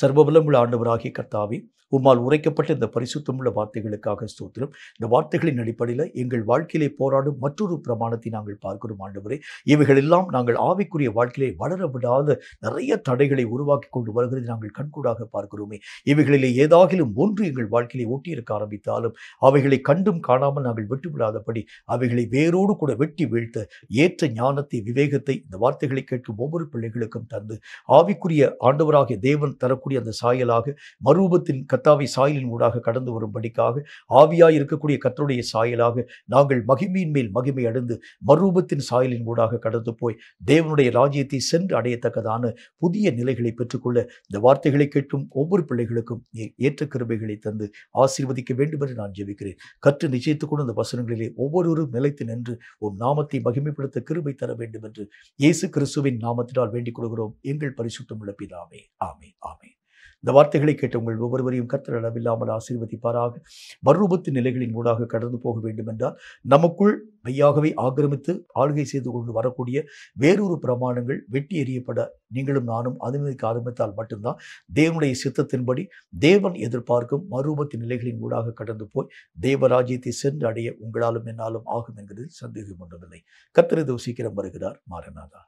சர்வபலமுள்ள ஆண்டவராகிய கர்த்தாவே உம்மால் உரைக்கப்பட்ட இந்த பரிசுத்தமுள்ள வார்த்தைகளுக்காக ஸ்தோத்திரம் இந்த வார்த்தைகளின் அடிப்படையில் எங்கள் வாழ்க்கையிலே போராடும் மற்றொரு பிரமாணத்தை நாங்கள் பார்க்கிறோம் ஆண்டவரே இவைகளெல்லாம் நாங்கள் ஆவிக்குரிய வாழ்க்கையிலே வளர விடாத நிறைய தடைகளை உருவாக்கி கொண்டு வருகிறது நாங்கள் கண்கூடாக பார்க்கிறோமே இவைகளிலே ஏதாகிலும் ஒன்று எங்கள் வாழ்க்கையிலே ஒட்டியிருக்க ஆரம்பித்தாலும் அவைகளை கண்டும் காணாமல் நாங்கள் விட்டுவிடாதபடி அவைகளை வேரோடு கூட வெட்டி வீழ்த்த ஏற்ற ஞானத்தை விவேகத்தை இந்த வார்த்தைகளை கேட்கும் ஒவ்வொரு பிள்ளைகளுக்கும் தந்து ஆவிக்குரிய ஆண்டவராகிய தேவன் தரக்கூடிய வரக்கூடிய அந்த சாயலாக மறுபத்தின் கத்தாவை சாயலின் ஊடாக கடந்து வரும்படிக்காக ஆவியாய் இருக்கக்கூடிய கத்தருடைய சாயலாக நாங்கள் மகிமையின் மேல் மகிமை அடைந்து மறுபத்தின் சாயலின் ஊடாக கடந்து போய் தேவனுடைய ராஜ்யத்தை சென்று அடையத்தக்கதான புதிய நிலைகளை பெற்றுக்கொள்ள இந்த வார்த்தைகளை கேட்கும் ஒவ்வொரு பிள்ளைகளுக்கும் ஏற்ற கிருபைகளை தந்து ஆசீர்வதிக்க வேண்டும் என்று நான் ஜெபிக்கிறேன் கற்று நிச்சயத்துக் கொண்டு அந்த வசனங்களிலே ஒவ்வொருவரும் நிலைத்து நின்று உன் நாமத்தை மகிமைப்படுத்த கிருபை தர வேண்டும் என்று இயேசு கிறிஸ்துவின் நாமத்தினால் வேண்டிக் கொள்கிறோம் எங்கள் பரிசுத்தம் இழப்பிதாமே ஆமே ஆமே இந்த வார்த்தைகளை கேட்ட உங்கள் ஒவ்வொருவரையும் கர்த்தர் அளவில்லாமல் ஆசீர்வதிப்பாராக மறுபத்து நிலைகளின் ஊடாக கடந்து போக வேண்டும் என்றால் நமக்குள் மெய்யாகவே ஆக்கிரமித்து ஆளுகை செய்து கொண்டு வரக்கூடிய வேறொரு பிரமாணங்கள் வெட்டி எறியப்பட நீங்களும் நானும் அனுமதிக்க ஆரம்பித்தால் மட்டும்தான் தேவனுடைய சித்தத்தின்படி தேவன் எதிர்பார்க்கும் மறுபத்து நிலைகளின் ஊடாக கடந்து போய் தேவராஜ்யத்தை சென்று அடைய உங்களாலும் என்னாலும் ஆகும் என்பதில் சந்தேகம் ஒன்றுமில்லை கத்திரதோ சீக்கிரம் வருகிறார் மாரநாதா